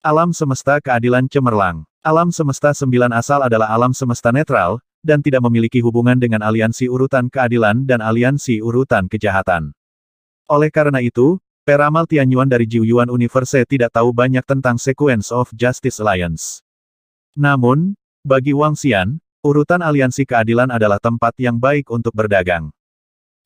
Alam semesta keadilan cemerlang. Alam semesta sembilan asal adalah alam semesta netral, dan tidak memiliki hubungan dengan aliansi urutan keadilan dan aliansi urutan kejahatan. Oleh karena itu, Peramal Tianyuan dari Jiuyuan Universe tidak tahu banyak tentang Sequence of Justice Alliance. Namun, bagi Wang Xian, urutan aliansi keadilan adalah tempat yang baik untuk berdagang.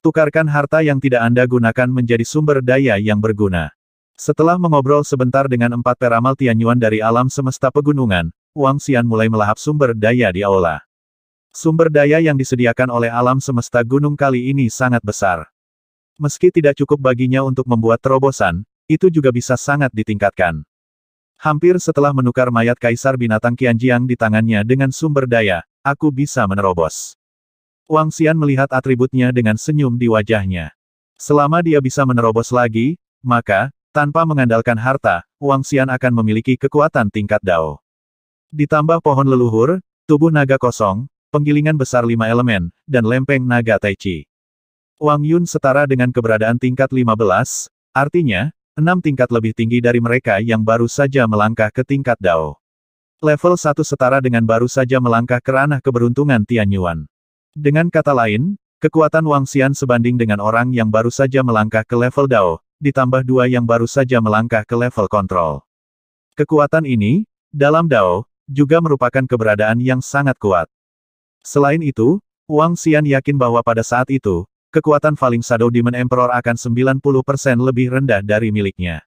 Tukarkan harta yang tidak Anda gunakan menjadi sumber daya yang berguna. Setelah mengobrol sebentar dengan empat peramal Tianyuan dari alam semesta pegunungan, Wang Xian mulai melahap sumber daya di aula. Sumber daya yang disediakan oleh alam semesta gunung kali ini sangat besar. Meski tidak cukup baginya untuk membuat terobosan, itu juga bisa sangat ditingkatkan. Hampir setelah menukar mayat kaisar binatang Qianjiang di tangannya dengan sumber daya, aku bisa menerobos. Wang Xian melihat atributnya dengan senyum di wajahnya. Selama dia bisa menerobos lagi, maka, tanpa mengandalkan harta, Wang Xian akan memiliki kekuatan tingkat Dao. Ditambah pohon leluhur, tubuh naga kosong, penggilingan besar lima elemen, dan lempeng naga Tai Chi. Wang Yun setara dengan keberadaan tingkat 15, artinya, enam tingkat lebih tinggi dari mereka yang baru saja melangkah ke tingkat Dao. Level 1 setara dengan baru saja melangkah ke ranah keberuntungan Tian Yuan. Dengan kata lain, kekuatan Wang Xian sebanding dengan orang yang baru saja melangkah ke level Dao, ditambah dua yang baru saja melangkah ke level kontrol. Kekuatan ini, dalam Dao, juga merupakan keberadaan yang sangat kuat. Selain itu, Wang Xian yakin bahwa pada saat itu, kekuatan Falling Shadow Demon Emperor akan 90% lebih rendah dari miliknya.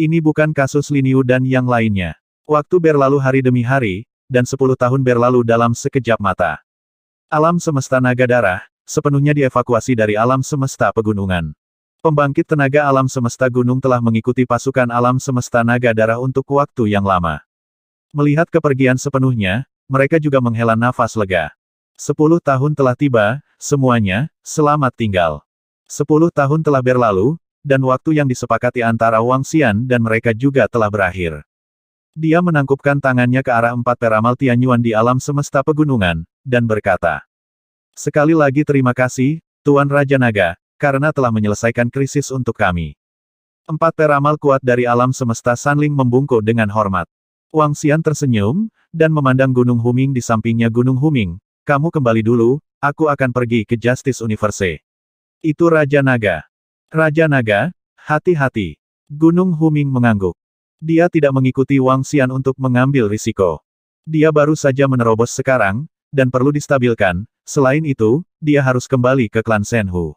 Ini bukan kasus Liniu dan yang lainnya. Waktu berlalu hari demi hari, dan 10 tahun berlalu dalam sekejap mata. Alam semesta naga darah, sepenuhnya dievakuasi dari alam semesta pegunungan. Pembangkit tenaga alam semesta gunung telah mengikuti pasukan alam semesta naga darah untuk waktu yang lama. Melihat kepergian sepenuhnya, mereka juga menghela nafas lega. Sepuluh tahun telah tiba, semuanya, selamat tinggal. Sepuluh tahun telah berlalu, dan waktu yang disepakati antara Wang Xian dan mereka juga telah berakhir. Dia menangkupkan tangannya ke arah empat peramal Tianyuan di alam semesta pegunungan, dan berkata, Sekali lagi terima kasih, Tuan Raja Naga, karena telah menyelesaikan krisis untuk kami. Empat peramal kuat dari alam semesta Sanling membungkuk dengan hormat. Wang Xian tersenyum, dan memandang Gunung Huming di sampingnya Gunung Huming, kamu kembali dulu, aku akan pergi ke Justice Universe. Itu Raja Naga. Raja Naga, hati-hati. Gunung Huming mengangguk. Dia tidak mengikuti Wang Xian untuk mengambil risiko. Dia baru saja menerobos sekarang, dan perlu distabilkan, selain itu, dia harus kembali ke klan Senhu.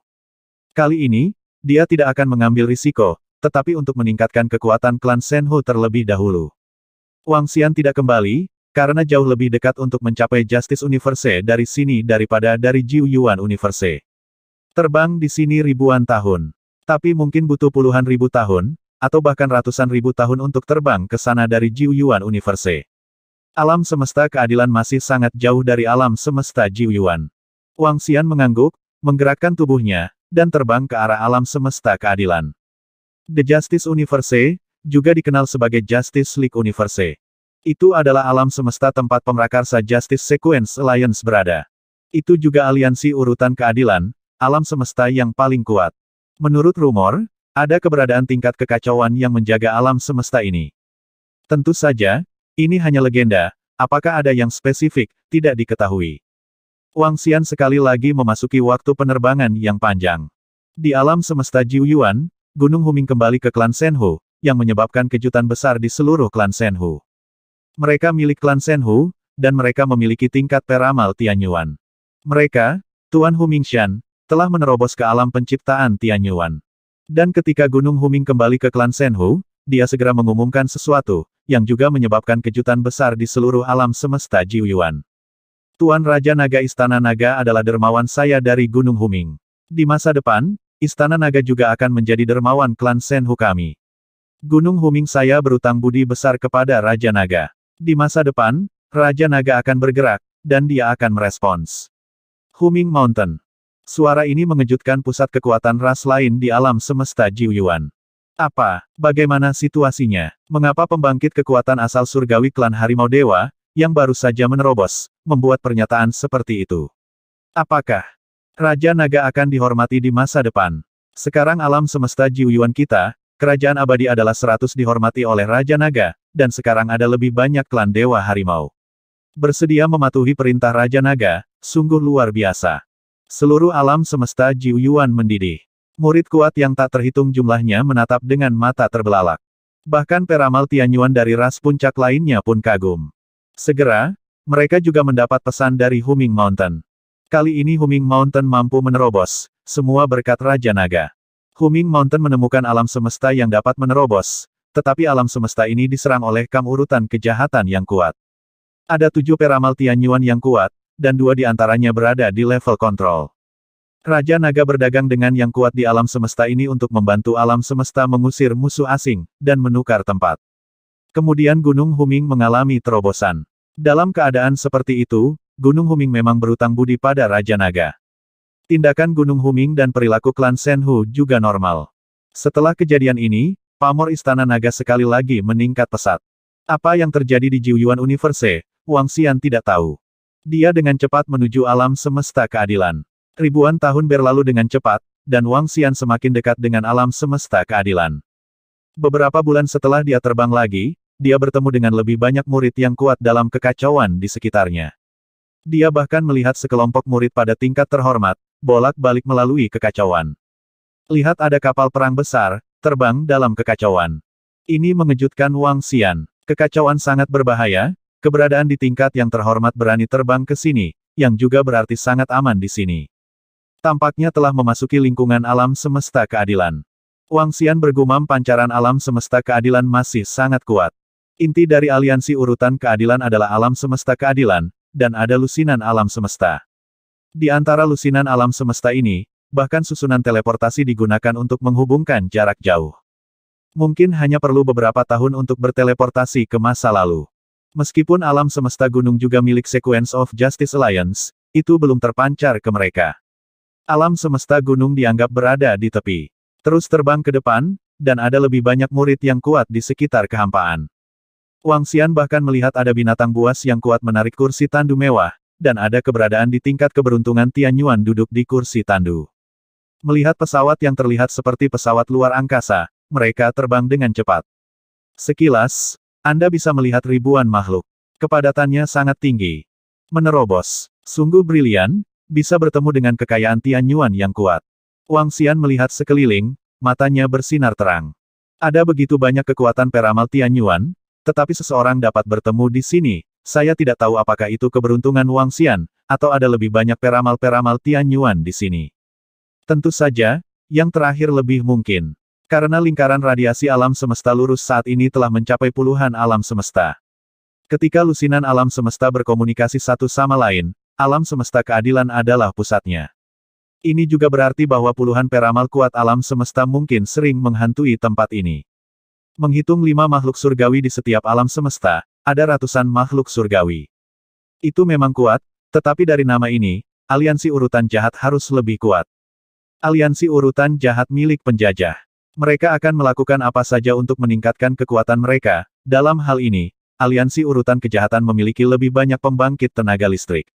Kali ini, dia tidak akan mengambil risiko, tetapi untuk meningkatkan kekuatan klan Senhu terlebih dahulu. Wang Xian tidak kembali, karena jauh lebih dekat untuk mencapai Justice Universe dari sini daripada dari Jiu Yuan Universe. Terbang di sini ribuan tahun. Tapi mungkin butuh puluhan ribu tahun, atau bahkan ratusan ribu tahun untuk terbang ke sana dari Jiu Yuan Universe. Alam semesta keadilan masih sangat jauh dari alam semesta Jiu Yuan. Wang Xian mengangguk, menggerakkan tubuhnya, dan terbang ke arah alam semesta keadilan. The Justice Universe, juga dikenal sebagai Justice League Universe. Itu adalah alam semesta tempat pemrakarsa Justice Sequence Alliance berada. Itu juga aliansi urutan keadilan, alam semesta yang paling kuat. Menurut rumor, ada keberadaan tingkat kekacauan yang menjaga alam semesta ini. Tentu saja, ini hanya legenda, apakah ada yang spesifik, tidak diketahui. Wang Xian sekali lagi memasuki waktu penerbangan yang panjang. Di alam semesta Jiu Yuan, Gunung Huming kembali ke klan Senhu, yang menyebabkan kejutan besar di seluruh klan Senhu. Mereka milik klan Senhu, dan mereka memiliki tingkat peramal Tianyuan. Mereka, Tuan Huming Humingshan, telah menerobos ke alam penciptaan Tianyuan. Dan ketika Gunung Huming kembali ke klan Senhu, dia segera mengumumkan sesuatu, yang juga menyebabkan kejutan besar di seluruh alam semesta Jiu Yuan. Tuan Raja Naga Istana Naga adalah dermawan saya dari Gunung Huming. Di masa depan, Istana Naga juga akan menjadi dermawan klan Senhu kami. Gunung Huming saya berutang budi besar kepada Raja Naga. Di masa depan, Raja Naga akan bergerak, dan dia akan merespons. Huming Mountain. Suara ini mengejutkan pusat kekuatan ras lain di alam semesta Jiuyuan. Apa? Bagaimana situasinya? Mengapa pembangkit kekuatan asal surgawi klan Harimau Dewa, yang baru saja menerobos, membuat pernyataan seperti itu. Apakah Raja Naga akan dihormati di masa depan? Sekarang alam semesta jiwiwan kita, kerajaan abadi adalah seratus dihormati oleh Raja Naga, dan sekarang ada lebih banyak klan Dewa Harimau. Bersedia mematuhi perintah Raja Naga, sungguh luar biasa. Seluruh alam semesta Jiuyuan mendidih. Murid kuat yang tak terhitung jumlahnya menatap dengan mata terbelalak. Bahkan peramal Tianyuan dari ras puncak lainnya pun kagum. Segera, mereka juga mendapat pesan dari Huming Mountain. Kali ini Huming Mountain mampu menerobos, semua berkat Raja Naga. Huming Mountain menemukan alam semesta yang dapat menerobos, tetapi alam semesta ini diserang oleh kam urutan kejahatan yang kuat. Ada tujuh peramal Tianyuan yang kuat, dan dua di antaranya berada di level kontrol. Raja Naga berdagang dengan yang kuat di alam semesta ini untuk membantu alam semesta mengusir musuh asing, dan menukar tempat. Kemudian Gunung Huming mengalami terobosan. Dalam keadaan seperti itu, Gunung Huming memang berutang budi pada Raja Naga. Tindakan Gunung Huming dan perilaku klan Senhu juga normal. Setelah kejadian ini, pamor Istana Naga sekali lagi meningkat pesat. Apa yang terjadi di Jiuyuan Universe, Wang Xian tidak tahu. Dia dengan cepat menuju alam semesta keadilan. Ribuan tahun berlalu dengan cepat, dan Wang Xian semakin dekat dengan alam semesta keadilan. Beberapa bulan setelah dia terbang lagi, dia bertemu dengan lebih banyak murid yang kuat dalam kekacauan di sekitarnya. Dia bahkan melihat sekelompok murid pada tingkat terhormat, bolak-balik melalui kekacauan. Lihat ada kapal perang besar, terbang dalam kekacauan. Ini mengejutkan Wang Xian. Kekacauan sangat berbahaya, keberadaan di tingkat yang terhormat berani terbang ke sini, yang juga berarti sangat aman di sini. Tampaknya telah memasuki lingkungan alam semesta keadilan. Wang Xian bergumam pancaran alam semesta keadilan masih sangat kuat. Inti dari aliansi urutan keadilan adalah alam semesta keadilan, dan ada lusinan alam semesta. Di antara lusinan alam semesta ini, bahkan susunan teleportasi digunakan untuk menghubungkan jarak jauh. Mungkin hanya perlu beberapa tahun untuk berteleportasi ke masa lalu. Meskipun alam semesta gunung juga milik Sequence of Justice Alliance, itu belum terpancar ke mereka. Alam semesta gunung dianggap berada di tepi. Terus terbang ke depan, dan ada lebih banyak murid yang kuat di sekitar kehampaan. Wang Xian bahkan melihat ada binatang buas yang kuat menarik kursi tandu mewah, dan ada keberadaan di tingkat keberuntungan Tianyuan duduk di kursi tandu. Melihat pesawat yang terlihat seperti pesawat luar angkasa, mereka terbang dengan cepat. Sekilas, Anda bisa melihat ribuan makhluk. Kepadatannya sangat tinggi. Menerobos, sungguh brilian, bisa bertemu dengan kekayaan Tianyuan yang kuat. Wang Xian melihat sekeliling, matanya bersinar terang. Ada begitu banyak kekuatan peramal Tianyuan? Tetapi seseorang dapat bertemu di sini, saya tidak tahu apakah itu keberuntungan Wang Xian, atau ada lebih banyak peramal-peramal Tian Yuan di sini. Tentu saja, yang terakhir lebih mungkin. Karena lingkaran radiasi alam semesta lurus saat ini telah mencapai puluhan alam semesta. Ketika lusinan alam semesta berkomunikasi satu sama lain, alam semesta keadilan adalah pusatnya. Ini juga berarti bahwa puluhan peramal kuat alam semesta mungkin sering menghantui tempat ini. Menghitung lima makhluk surgawi di setiap alam semesta, ada ratusan makhluk surgawi. Itu memang kuat, tetapi dari nama ini, aliansi urutan jahat harus lebih kuat. Aliansi urutan jahat milik penjajah. Mereka akan melakukan apa saja untuk meningkatkan kekuatan mereka, dalam hal ini, aliansi urutan kejahatan memiliki lebih banyak pembangkit tenaga listrik.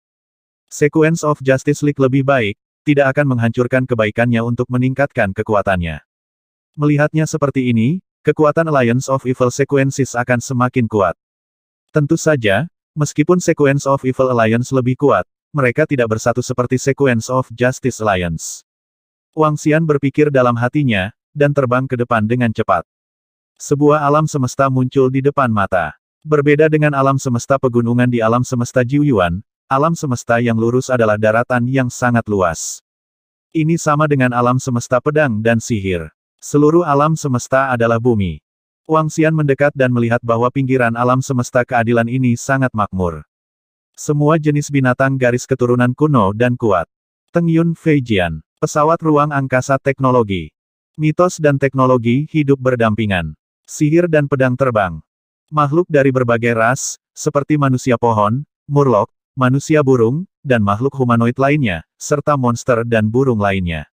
Sequence of Justice League lebih baik, tidak akan menghancurkan kebaikannya untuk meningkatkan kekuatannya. Melihatnya seperti ini, Kekuatan Alliance of Evil Sequences akan semakin kuat. Tentu saja, meskipun Sequence of Evil Alliance lebih kuat, mereka tidak bersatu seperti Sequence of Justice Alliance. Wang Xian berpikir dalam hatinya, dan terbang ke depan dengan cepat. Sebuah alam semesta muncul di depan mata. Berbeda dengan alam semesta pegunungan di alam semesta Jiuyuan, alam semesta yang lurus adalah daratan yang sangat luas. Ini sama dengan alam semesta pedang dan sihir. Seluruh alam semesta adalah bumi. Wang Xian mendekat dan melihat bahwa pinggiran alam semesta keadilan ini sangat makmur. Semua jenis binatang garis keturunan kuno dan kuat. Teng Yun Feijian, pesawat ruang angkasa teknologi. Mitos dan teknologi hidup berdampingan. Sihir dan pedang terbang. Makhluk dari berbagai ras, seperti manusia pohon, murlok, manusia burung, dan makhluk humanoid lainnya, serta monster dan burung lainnya.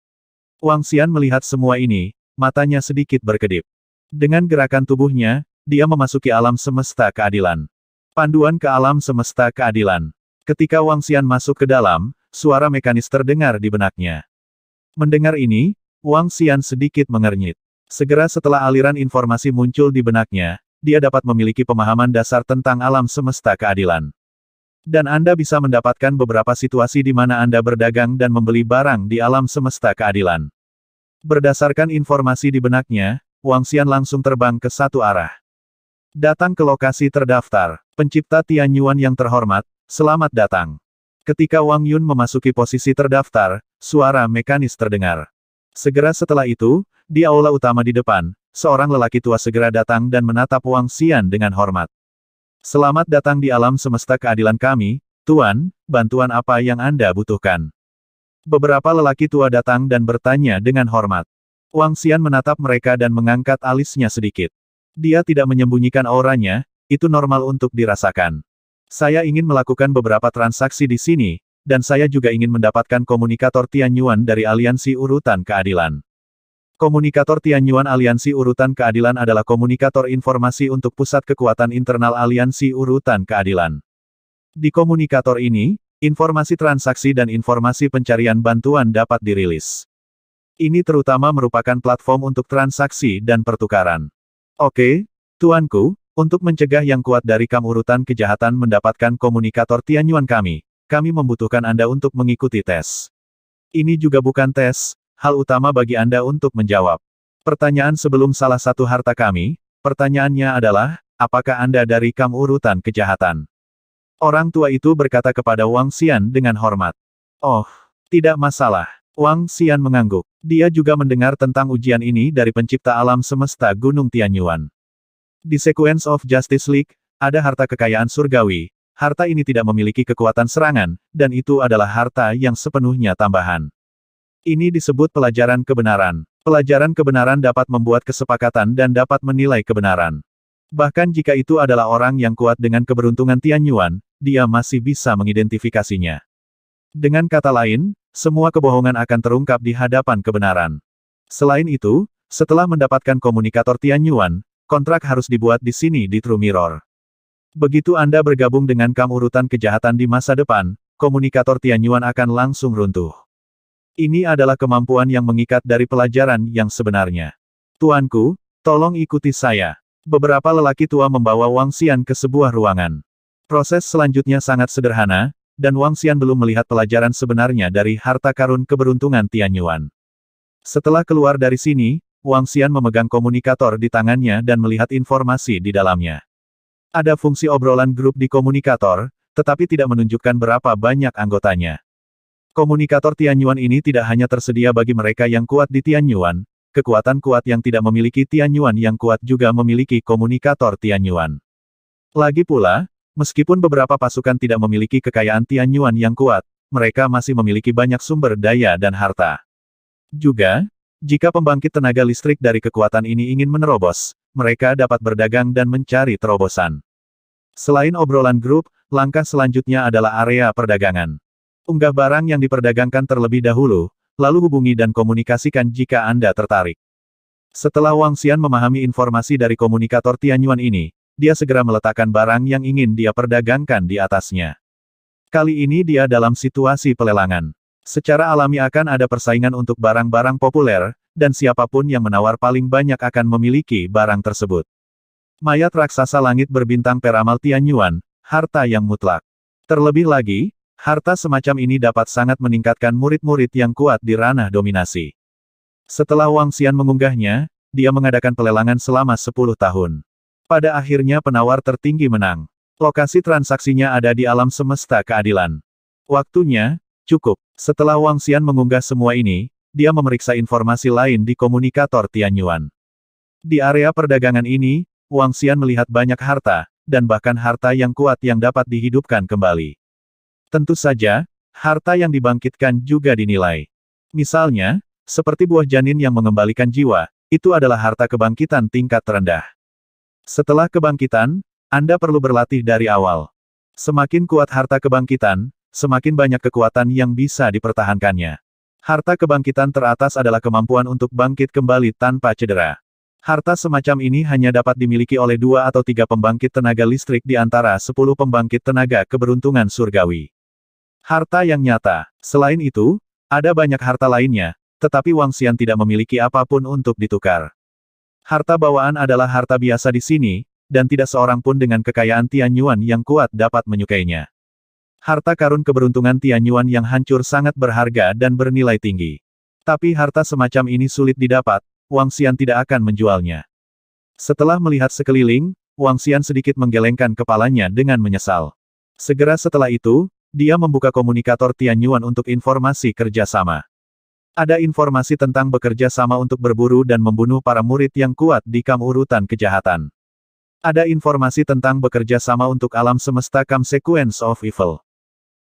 Wang Xian melihat semua ini, matanya sedikit berkedip. Dengan gerakan tubuhnya, dia memasuki alam semesta keadilan. Panduan ke alam semesta keadilan. Ketika Wang Xian masuk ke dalam, suara mekanis terdengar di benaknya. Mendengar ini, Wang Xian sedikit mengernyit. Segera setelah aliran informasi muncul di benaknya, dia dapat memiliki pemahaman dasar tentang alam semesta keadilan. Dan Anda bisa mendapatkan beberapa situasi di mana Anda berdagang dan membeli barang di alam semesta keadilan. Berdasarkan informasi di benaknya, Wang Xian langsung terbang ke satu arah. Datang ke lokasi terdaftar, pencipta Tian Yuan yang terhormat, selamat datang. Ketika Wang Yun memasuki posisi terdaftar, suara mekanis terdengar. Segera setelah itu, di aula utama di depan, seorang lelaki tua segera datang dan menatap Wang Xian dengan hormat. Selamat datang di alam semesta keadilan kami, Tuan, bantuan apa yang Anda butuhkan? Beberapa lelaki tua datang dan bertanya dengan hormat. Wang Xian menatap mereka dan mengangkat alisnya sedikit. Dia tidak menyembunyikan auranya, itu normal untuk dirasakan. Saya ingin melakukan beberapa transaksi di sini, dan saya juga ingin mendapatkan komunikator Tianyuan dari Aliansi Urutan Keadilan. Komunikator Tianyuan Aliansi Urutan Keadilan adalah komunikator informasi untuk pusat kekuatan internal Aliansi Urutan Keadilan. Di komunikator ini, Informasi transaksi dan informasi pencarian bantuan dapat dirilis. Ini terutama merupakan platform untuk transaksi dan pertukaran. Oke, tuanku, untuk mencegah yang kuat dari kam urutan kejahatan mendapatkan komunikator Tianyuan kami, kami membutuhkan Anda untuk mengikuti tes. Ini juga bukan tes, hal utama bagi Anda untuk menjawab. Pertanyaan sebelum salah satu harta kami, pertanyaannya adalah, apakah Anda dari kam urutan kejahatan? Orang tua itu berkata kepada Wang Xian dengan hormat. Oh, tidak masalah. Wang Xian mengangguk. Dia juga mendengar tentang ujian ini dari pencipta alam semesta Gunung Tianyuan. Di Sequence of Justice League, ada harta kekayaan surgawi, harta ini tidak memiliki kekuatan serangan, dan itu adalah harta yang sepenuhnya tambahan. Ini disebut pelajaran kebenaran. Pelajaran kebenaran dapat membuat kesepakatan dan dapat menilai kebenaran. Bahkan jika itu adalah orang yang kuat dengan keberuntungan Tianyuan, dia masih bisa mengidentifikasinya. Dengan kata lain, semua kebohongan akan terungkap di hadapan kebenaran. Selain itu, setelah mendapatkan komunikator Tian Yuan, kontrak harus dibuat di sini di True Mirror. Begitu Anda bergabung dengan kam urutan kejahatan di masa depan, komunikator Tian Yuan akan langsung runtuh. Ini adalah kemampuan yang mengikat dari pelajaran yang sebenarnya. Tuanku, tolong ikuti saya. Beberapa lelaki tua membawa Wang Xian ke sebuah ruangan. Proses selanjutnya sangat sederhana, dan Wang Xian belum melihat pelajaran sebenarnya dari harta karun keberuntungan Tian Yuan. Setelah keluar dari sini, Wang Xian memegang komunikator di tangannya dan melihat informasi di dalamnya. Ada fungsi obrolan grup di komunikator, tetapi tidak menunjukkan berapa banyak anggotanya. Komunikator Tianyuan ini tidak hanya tersedia bagi mereka yang kuat di Tianyuan, kekuatan kuat yang tidak memiliki Tianyuan yang kuat juga memiliki komunikator Tianyuan. Lagi pula, Meskipun beberapa pasukan tidak memiliki kekayaan Tian Yuan yang kuat, mereka masih memiliki banyak sumber daya dan harta. Juga, jika pembangkit tenaga listrik dari kekuatan ini ingin menerobos, mereka dapat berdagang dan mencari terobosan. Selain obrolan grup, langkah selanjutnya adalah area perdagangan. Unggah barang yang diperdagangkan terlebih dahulu, lalu hubungi dan komunikasikan jika Anda tertarik. Setelah Wang Xian memahami informasi dari komunikator Tianyuan ini, dia segera meletakkan barang yang ingin dia perdagangkan di atasnya. Kali ini dia dalam situasi pelelangan. Secara alami akan ada persaingan untuk barang-barang populer, dan siapapun yang menawar paling banyak akan memiliki barang tersebut. Mayat raksasa langit berbintang peramal Tianyuan, harta yang mutlak. Terlebih lagi, harta semacam ini dapat sangat meningkatkan murid-murid yang kuat di ranah dominasi. Setelah Wang Xian mengunggahnya, dia mengadakan pelelangan selama 10 tahun. Pada akhirnya penawar tertinggi menang. Lokasi transaksinya ada di alam semesta keadilan. Waktunya, cukup. Setelah Wang Xian mengunggah semua ini, dia memeriksa informasi lain di komunikator Tianyuan. Di area perdagangan ini, Wang Xian melihat banyak harta, dan bahkan harta yang kuat yang dapat dihidupkan kembali. Tentu saja, harta yang dibangkitkan juga dinilai. Misalnya, seperti buah janin yang mengembalikan jiwa, itu adalah harta kebangkitan tingkat terendah. Setelah kebangkitan, Anda perlu berlatih dari awal. Semakin kuat harta kebangkitan, semakin banyak kekuatan yang bisa dipertahankannya. Harta kebangkitan teratas adalah kemampuan untuk bangkit kembali tanpa cedera. Harta semacam ini hanya dapat dimiliki oleh dua atau tiga pembangkit tenaga listrik di antara sepuluh pembangkit tenaga keberuntungan surgawi. Harta yang nyata. Selain itu, ada banyak harta lainnya, tetapi Wang Xian tidak memiliki apapun untuk ditukar. Harta bawaan adalah harta biasa di sini, dan tidak seorang pun dengan kekayaan Tianyuan yang kuat dapat menyukainya. Harta karun keberuntungan Tianyuan yang hancur sangat berharga dan bernilai tinggi. Tapi harta semacam ini sulit didapat, Wang Xian tidak akan menjualnya. Setelah melihat sekeliling, Wang Xian sedikit menggelengkan kepalanya dengan menyesal. Segera setelah itu, dia membuka komunikator Tianyuan untuk informasi kerjasama. Ada informasi tentang bekerja sama untuk berburu dan membunuh para murid yang kuat di kam urutan kejahatan. Ada informasi tentang bekerja sama untuk alam semesta kam sequence of evil.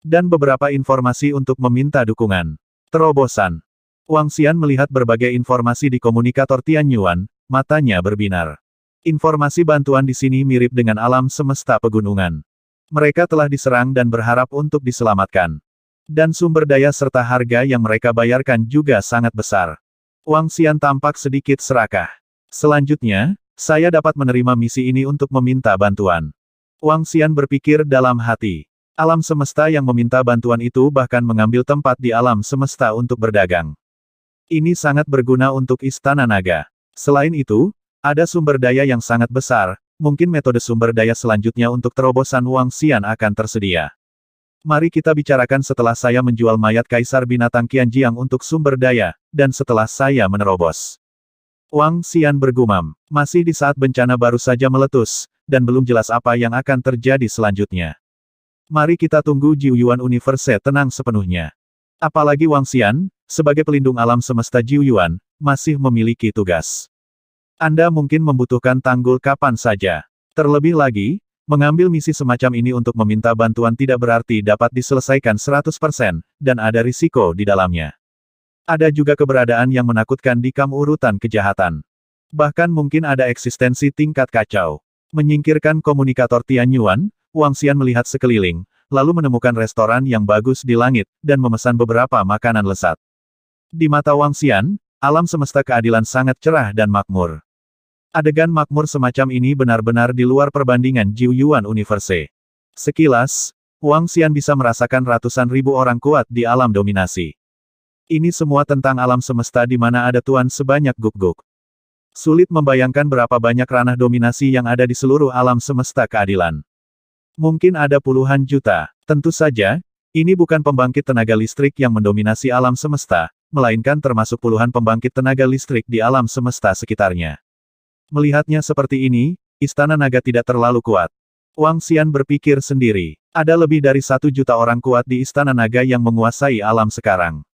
Dan beberapa informasi untuk meminta dukungan. Terobosan. Wang Xian melihat berbagai informasi di komunikator Tian Yuan, matanya berbinar. Informasi bantuan di sini mirip dengan alam semesta pegunungan. Mereka telah diserang dan berharap untuk diselamatkan. Dan sumber daya serta harga yang mereka bayarkan juga sangat besar. Wang Xian tampak sedikit serakah. Selanjutnya, saya dapat menerima misi ini untuk meminta bantuan. Wang Xian berpikir dalam hati. Alam semesta yang meminta bantuan itu bahkan mengambil tempat di alam semesta untuk berdagang. Ini sangat berguna untuk istana naga. Selain itu, ada sumber daya yang sangat besar, mungkin metode sumber daya selanjutnya untuk terobosan Wang Xian akan tersedia. Mari kita bicarakan setelah saya menjual mayat Kaisar Binatang Qianjiang untuk sumber daya, dan setelah saya menerobos. Wang Xian bergumam, masih di saat bencana baru saja meletus, dan belum jelas apa yang akan terjadi selanjutnya. Mari kita tunggu Jiuyuan Universe tenang sepenuhnya. Apalagi Wang Xian, sebagai pelindung alam semesta Jiuyuan, masih memiliki tugas. Anda mungkin membutuhkan tanggul kapan saja. Terlebih lagi, Mengambil misi semacam ini untuk meminta bantuan tidak berarti dapat diselesaikan 100%, dan ada risiko di dalamnya. Ada juga keberadaan yang menakutkan di kam urutan kejahatan. Bahkan mungkin ada eksistensi tingkat kacau. Menyingkirkan komunikator Tian Yuan, Wang Xian melihat sekeliling, lalu menemukan restoran yang bagus di langit, dan memesan beberapa makanan lesat. Di mata Wang Xian, alam semesta keadilan sangat cerah dan makmur. Adegan makmur semacam ini benar-benar di luar perbandingan Jiu Yuan Universe. Sekilas, Wang Xian bisa merasakan ratusan ribu orang kuat di alam dominasi. Ini semua tentang alam semesta di mana ada tuan sebanyak guk-guk. Sulit membayangkan berapa banyak ranah dominasi yang ada di seluruh alam semesta keadilan. Mungkin ada puluhan juta. Tentu saja, ini bukan pembangkit tenaga listrik yang mendominasi alam semesta, melainkan termasuk puluhan pembangkit tenaga listrik di alam semesta sekitarnya. Melihatnya seperti ini, istana naga tidak terlalu kuat. Wang Xian berpikir sendiri. Ada lebih dari satu juta orang kuat di istana naga yang menguasai alam sekarang.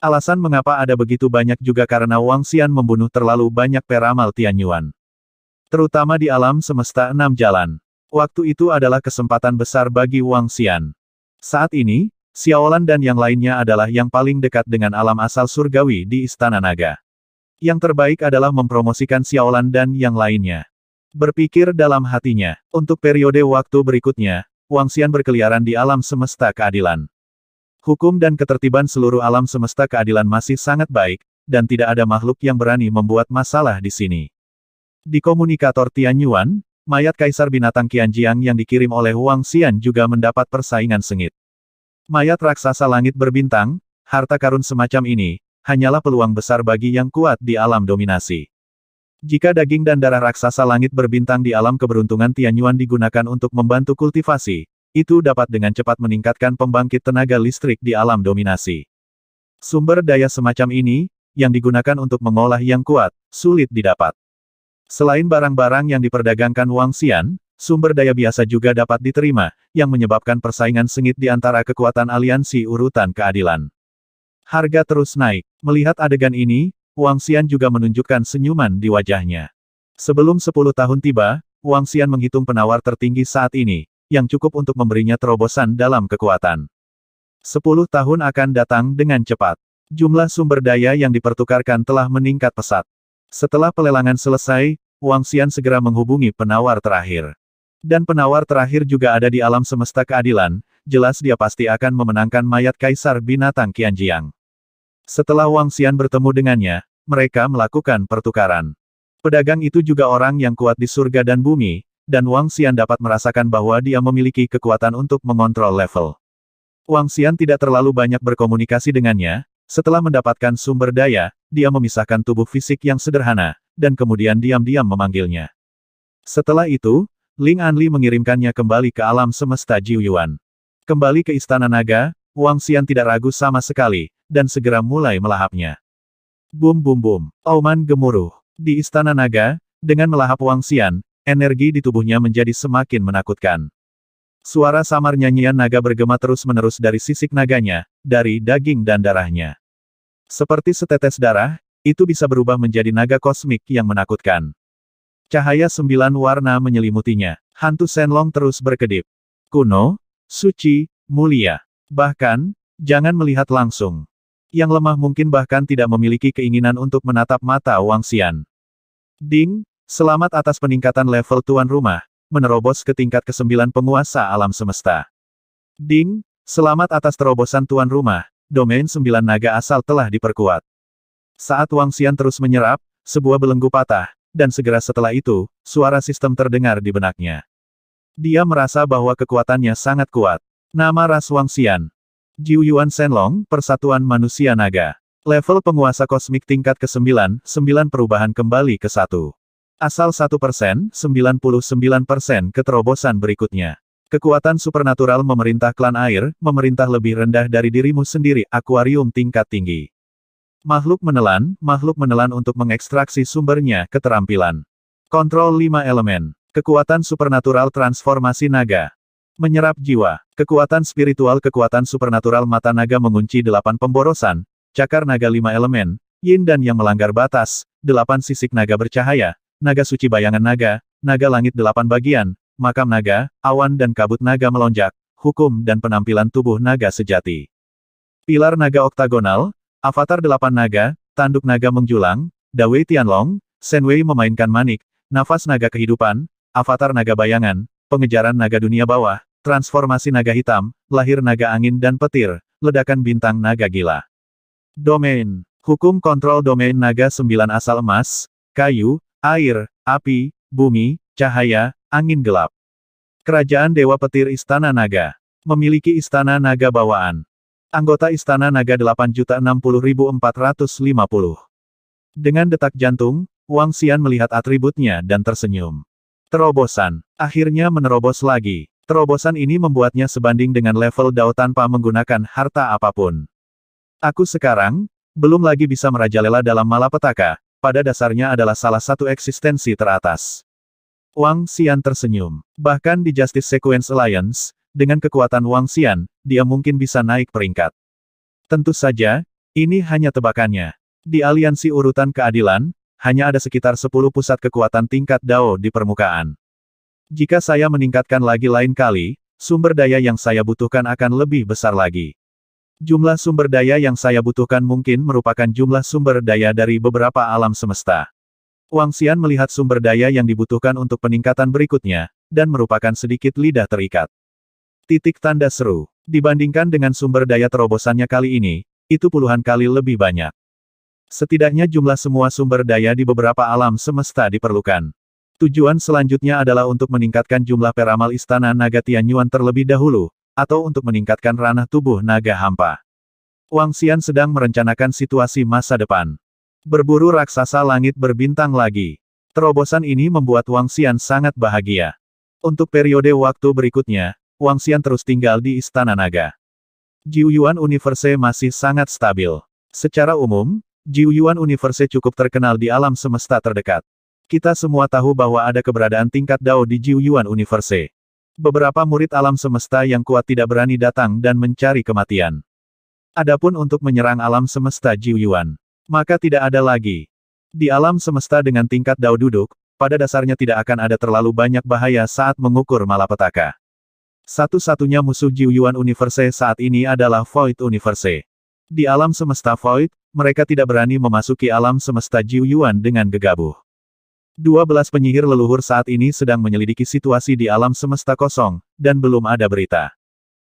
Alasan mengapa ada begitu banyak juga karena Wang Xian membunuh terlalu banyak peramal Tianyuan. Terutama di alam semesta enam jalan. Waktu itu adalah kesempatan besar bagi Wang Xian. Saat ini, Xiaolan dan yang lainnya adalah yang paling dekat dengan alam asal surgawi di Istana Naga. Yang terbaik adalah mempromosikan Xiaolan dan yang lainnya. Berpikir dalam hatinya, untuk periode waktu berikutnya, Wang Xian berkeliaran di alam semesta keadilan. Hukum dan ketertiban seluruh alam semesta keadilan masih sangat baik, dan tidak ada makhluk yang berani membuat masalah di sini. Di komunikator Tianyuan, mayat kaisar binatang Qianjiang yang dikirim oleh Wang Xian juga mendapat persaingan sengit. Mayat raksasa langit berbintang, harta karun semacam ini, hanyalah peluang besar bagi yang kuat di alam dominasi. Jika daging dan darah raksasa langit berbintang di alam keberuntungan Tianyuan digunakan untuk membantu kultivasi, itu dapat dengan cepat meningkatkan pembangkit tenaga listrik di alam dominasi. Sumber daya semacam ini, yang digunakan untuk mengolah yang kuat, sulit didapat. Selain barang-barang yang diperdagangkan Wang Xian, sumber daya biasa juga dapat diterima, yang menyebabkan persaingan sengit di antara kekuatan aliansi urutan keadilan. Harga terus naik. Melihat adegan ini, Wang Xian juga menunjukkan senyuman di wajahnya. Sebelum 10 tahun tiba, Wang Xian menghitung penawar tertinggi saat ini, yang cukup untuk memberinya terobosan dalam kekuatan. 10 tahun akan datang dengan cepat. Jumlah sumber daya yang dipertukarkan telah meningkat pesat. Setelah pelelangan selesai, Wang Xian segera menghubungi penawar terakhir. Dan penawar terakhir juga ada di alam semesta keadilan, jelas dia pasti akan memenangkan mayat Kaisar Binatang Qianjiang. Setelah Wang Xian bertemu dengannya, mereka melakukan pertukaran. Pedagang itu juga orang yang kuat di surga dan bumi, dan Wang Xian dapat merasakan bahwa dia memiliki kekuatan untuk mengontrol level. Wang Xian tidak terlalu banyak berkomunikasi dengannya, setelah mendapatkan sumber daya, dia memisahkan tubuh fisik yang sederhana, dan kemudian diam-diam memanggilnya. Setelah itu, Ling Anli mengirimkannya kembali ke alam semesta Jiuyuan. Kembali ke Istana Naga, Wang Xian tidak ragu sama sekali, dan segera mulai melahapnya. Bum bum bum, Auman gemuruh. Di Istana Naga, dengan melahap Wang Xian, energi di tubuhnya menjadi semakin menakutkan. Suara samar nyanyian naga bergema terus-menerus dari sisik naganya, dari daging dan darahnya. Seperti setetes darah, itu bisa berubah menjadi naga kosmik yang menakutkan. Cahaya sembilan warna menyelimutinya. Hantu Senlong terus berkedip. Kuno, suci, mulia. Bahkan, jangan melihat langsung. Yang lemah mungkin bahkan tidak memiliki keinginan untuk menatap mata Wang Xian. Ding, selamat atas peningkatan level tuan rumah, menerobos ke tingkat ke-9 penguasa alam semesta. Ding, selamat atas terobosan tuan rumah, domain sembilan naga asal telah diperkuat. Saat Wang Xian terus menyerap, sebuah belenggu patah, dan segera setelah itu, suara sistem terdengar di benaknya. Dia merasa bahwa kekuatannya sangat kuat. Nama Ras Xian, Jiu Yuan Senlong, Persatuan Manusia Naga. Level penguasa kosmik tingkat ke-9, 9 perubahan kembali ke 1. Asal 1 persen, 99 persen keterobosan berikutnya. Kekuatan supernatural memerintah klan air, memerintah lebih rendah dari dirimu sendiri, akuarium tingkat tinggi. Makhluk menelan, makhluk menelan untuk mengekstraksi sumbernya, keterampilan. Kontrol 5 elemen. Kekuatan supernatural transformasi naga. Menyerap jiwa, kekuatan spiritual kekuatan supernatural mata naga mengunci delapan pemborosan, cakar naga lima elemen, yin dan yang melanggar batas, delapan sisik naga bercahaya, naga suci bayangan naga, naga langit delapan bagian, makam naga, awan dan kabut naga melonjak, hukum dan penampilan tubuh naga sejati. Pilar naga oktagonal, avatar delapan naga, tanduk naga menjulang, Dawei Tianlong, Senwei memainkan manik, nafas naga kehidupan, avatar naga bayangan, pengejaran naga dunia bawah, transformasi naga hitam, lahir naga angin dan petir, ledakan bintang naga gila. Domain. Hukum kontrol domain naga sembilan asal emas, kayu, air, api, bumi, cahaya, angin gelap. Kerajaan Dewa Petir Istana Naga. Memiliki Istana Naga Bawaan. Anggota Istana Naga 8.060.450. Dengan detak jantung, Wang Xian melihat atributnya dan tersenyum. Terobosan. Akhirnya menerobos lagi. Terobosan ini membuatnya sebanding dengan level Dao tanpa menggunakan harta apapun. Aku sekarang, belum lagi bisa merajalela dalam malapetaka, pada dasarnya adalah salah satu eksistensi teratas. Wang Xian tersenyum. Bahkan di Justice Sequence Alliance, dengan kekuatan Wang Xian, dia mungkin bisa naik peringkat. Tentu saja, ini hanya tebakannya. Di aliansi urutan keadilan, hanya ada sekitar 10 pusat kekuatan tingkat Dao di permukaan. Jika saya meningkatkan lagi lain kali, sumber daya yang saya butuhkan akan lebih besar lagi. Jumlah sumber daya yang saya butuhkan mungkin merupakan jumlah sumber daya dari beberapa alam semesta. Wang Xian melihat sumber daya yang dibutuhkan untuk peningkatan berikutnya, dan merupakan sedikit lidah terikat. Titik tanda seru. Dibandingkan dengan sumber daya terobosannya kali ini, itu puluhan kali lebih banyak. Setidaknya jumlah semua sumber daya di beberapa alam semesta diperlukan. Tujuan selanjutnya adalah untuk meningkatkan jumlah peramal istana naga Tianyuan terlebih dahulu, atau untuk meningkatkan ranah tubuh naga hampa. Wang Xian sedang merencanakan situasi masa depan. Berburu raksasa langit berbintang lagi. Terobosan ini membuat Wang Xian sangat bahagia. Untuk periode waktu berikutnya, Wang Xian terus tinggal di Istana Naga. Jiuyuan Universe masih sangat stabil. Secara umum, Jiu Yuan Universe cukup terkenal di alam semesta terdekat. Kita semua tahu bahwa ada keberadaan tingkat Dao di Jiu Yuan Universe. Beberapa murid alam semesta yang kuat tidak berani datang dan mencari kematian. Adapun untuk menyerang alam semesta Jiu Yuan, maka tidak ada lagi. Di alam semesta dengan tingkat Dao duduk, pada dasarnya tidak akan ada terlalu banyak bahaya saat mengukur malapetaka. Satu-satunya musuh Jiu Yuan Universe saat ini adalah Void Universe. Di alam semesta Void, mereka tidak berani memasuki alam semesta Jiu Yuan dengan gegabah. 12 penyihir leluhur saat ini sedang menyelidiki situasi di alam semesta kosong, dan belum ada berita.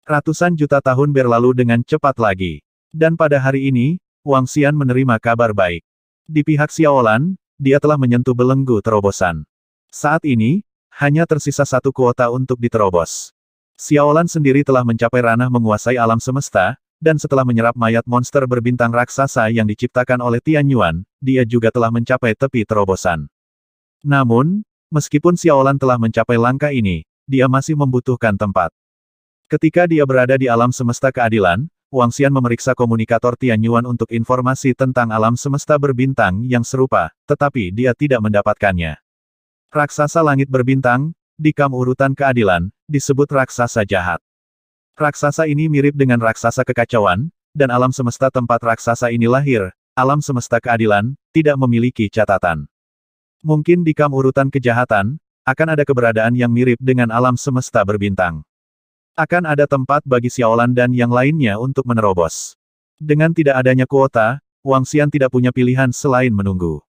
Ratusan juta tahun berlalu dengan cepat lagi. Dan pada hari ini, Wang Xian menerima kabar baik. Di pihak Xiaolan, dia telah menyentuh belenggu terobosan. Saat ini, hanya tersisa satu kuota untuk diterobos. Xiaolan sendiri telah mencapai ranah menguasai alam semesta, dan setelah menyerap mayat monster berbintang raksasa yang diciptakan oleh Tian Yuan, dia juga telah mencapai tepi terobosan. Namun, meskipun Xiaolan telah mencapai langkah ini, dia masih membutuhkan tempat. Ketika dia berada di alam semesta keadilan, Wang Xian memeriksa komunikator Tian Yuan untuk informasi tentang alam semesta berbintang yang serupa, tetapi dia tidak mendapatkannya. Raksasa langit berbintang, di kam urutan keadilan, disebut raksasa jahat. Raksasa ini mirip dengan raksasa kekacauan, dan alam semesta tempat raksasa ini lahir, alam semesta keadilan, tidak memiliki catatan. Mungkin di kam urutan kejahatan, akan ada keberadaan yang mirip dengan alam semesta berbintang. Akan ada tempat bagi Xiaolan dan yang lainnya untuk menerobos. Dengan tidak adanya kuota, Wang Xian tidak punya pilihan selain menunggu.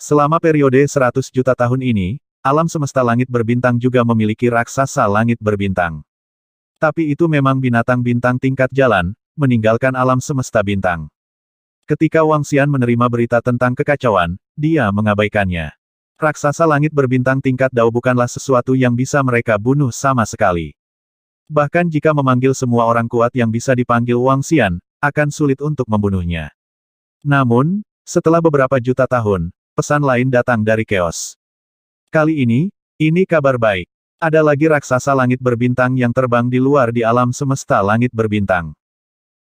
Selama periode 100 juta tahun ini, alam semesta langit berbintang juga memiliki raksasa langit berbintang. Tapi itu memang binatang bintang tingkat jalan, meninggalkan alam semesta bintang. Ketika Wang Xian menerima berita tentang kekacauan, dia mengabaikannya. Raksasa langit berbintang tingkat Dao bukanlah sesuatu yang bisa mereka bunuh sama sekali. Bahkan jika memanggil semua orang kuat yang bisa dipanggil Wang Xian, akan sulit untuk membunuhnya. Namun, setelah beberapa juta tahun, pesan lain datang dari Chaos. Kali ini, ini kabar baik. Ada lagi raksasa langit berbintang yang terbang di luar di alam semesta langit berbintang.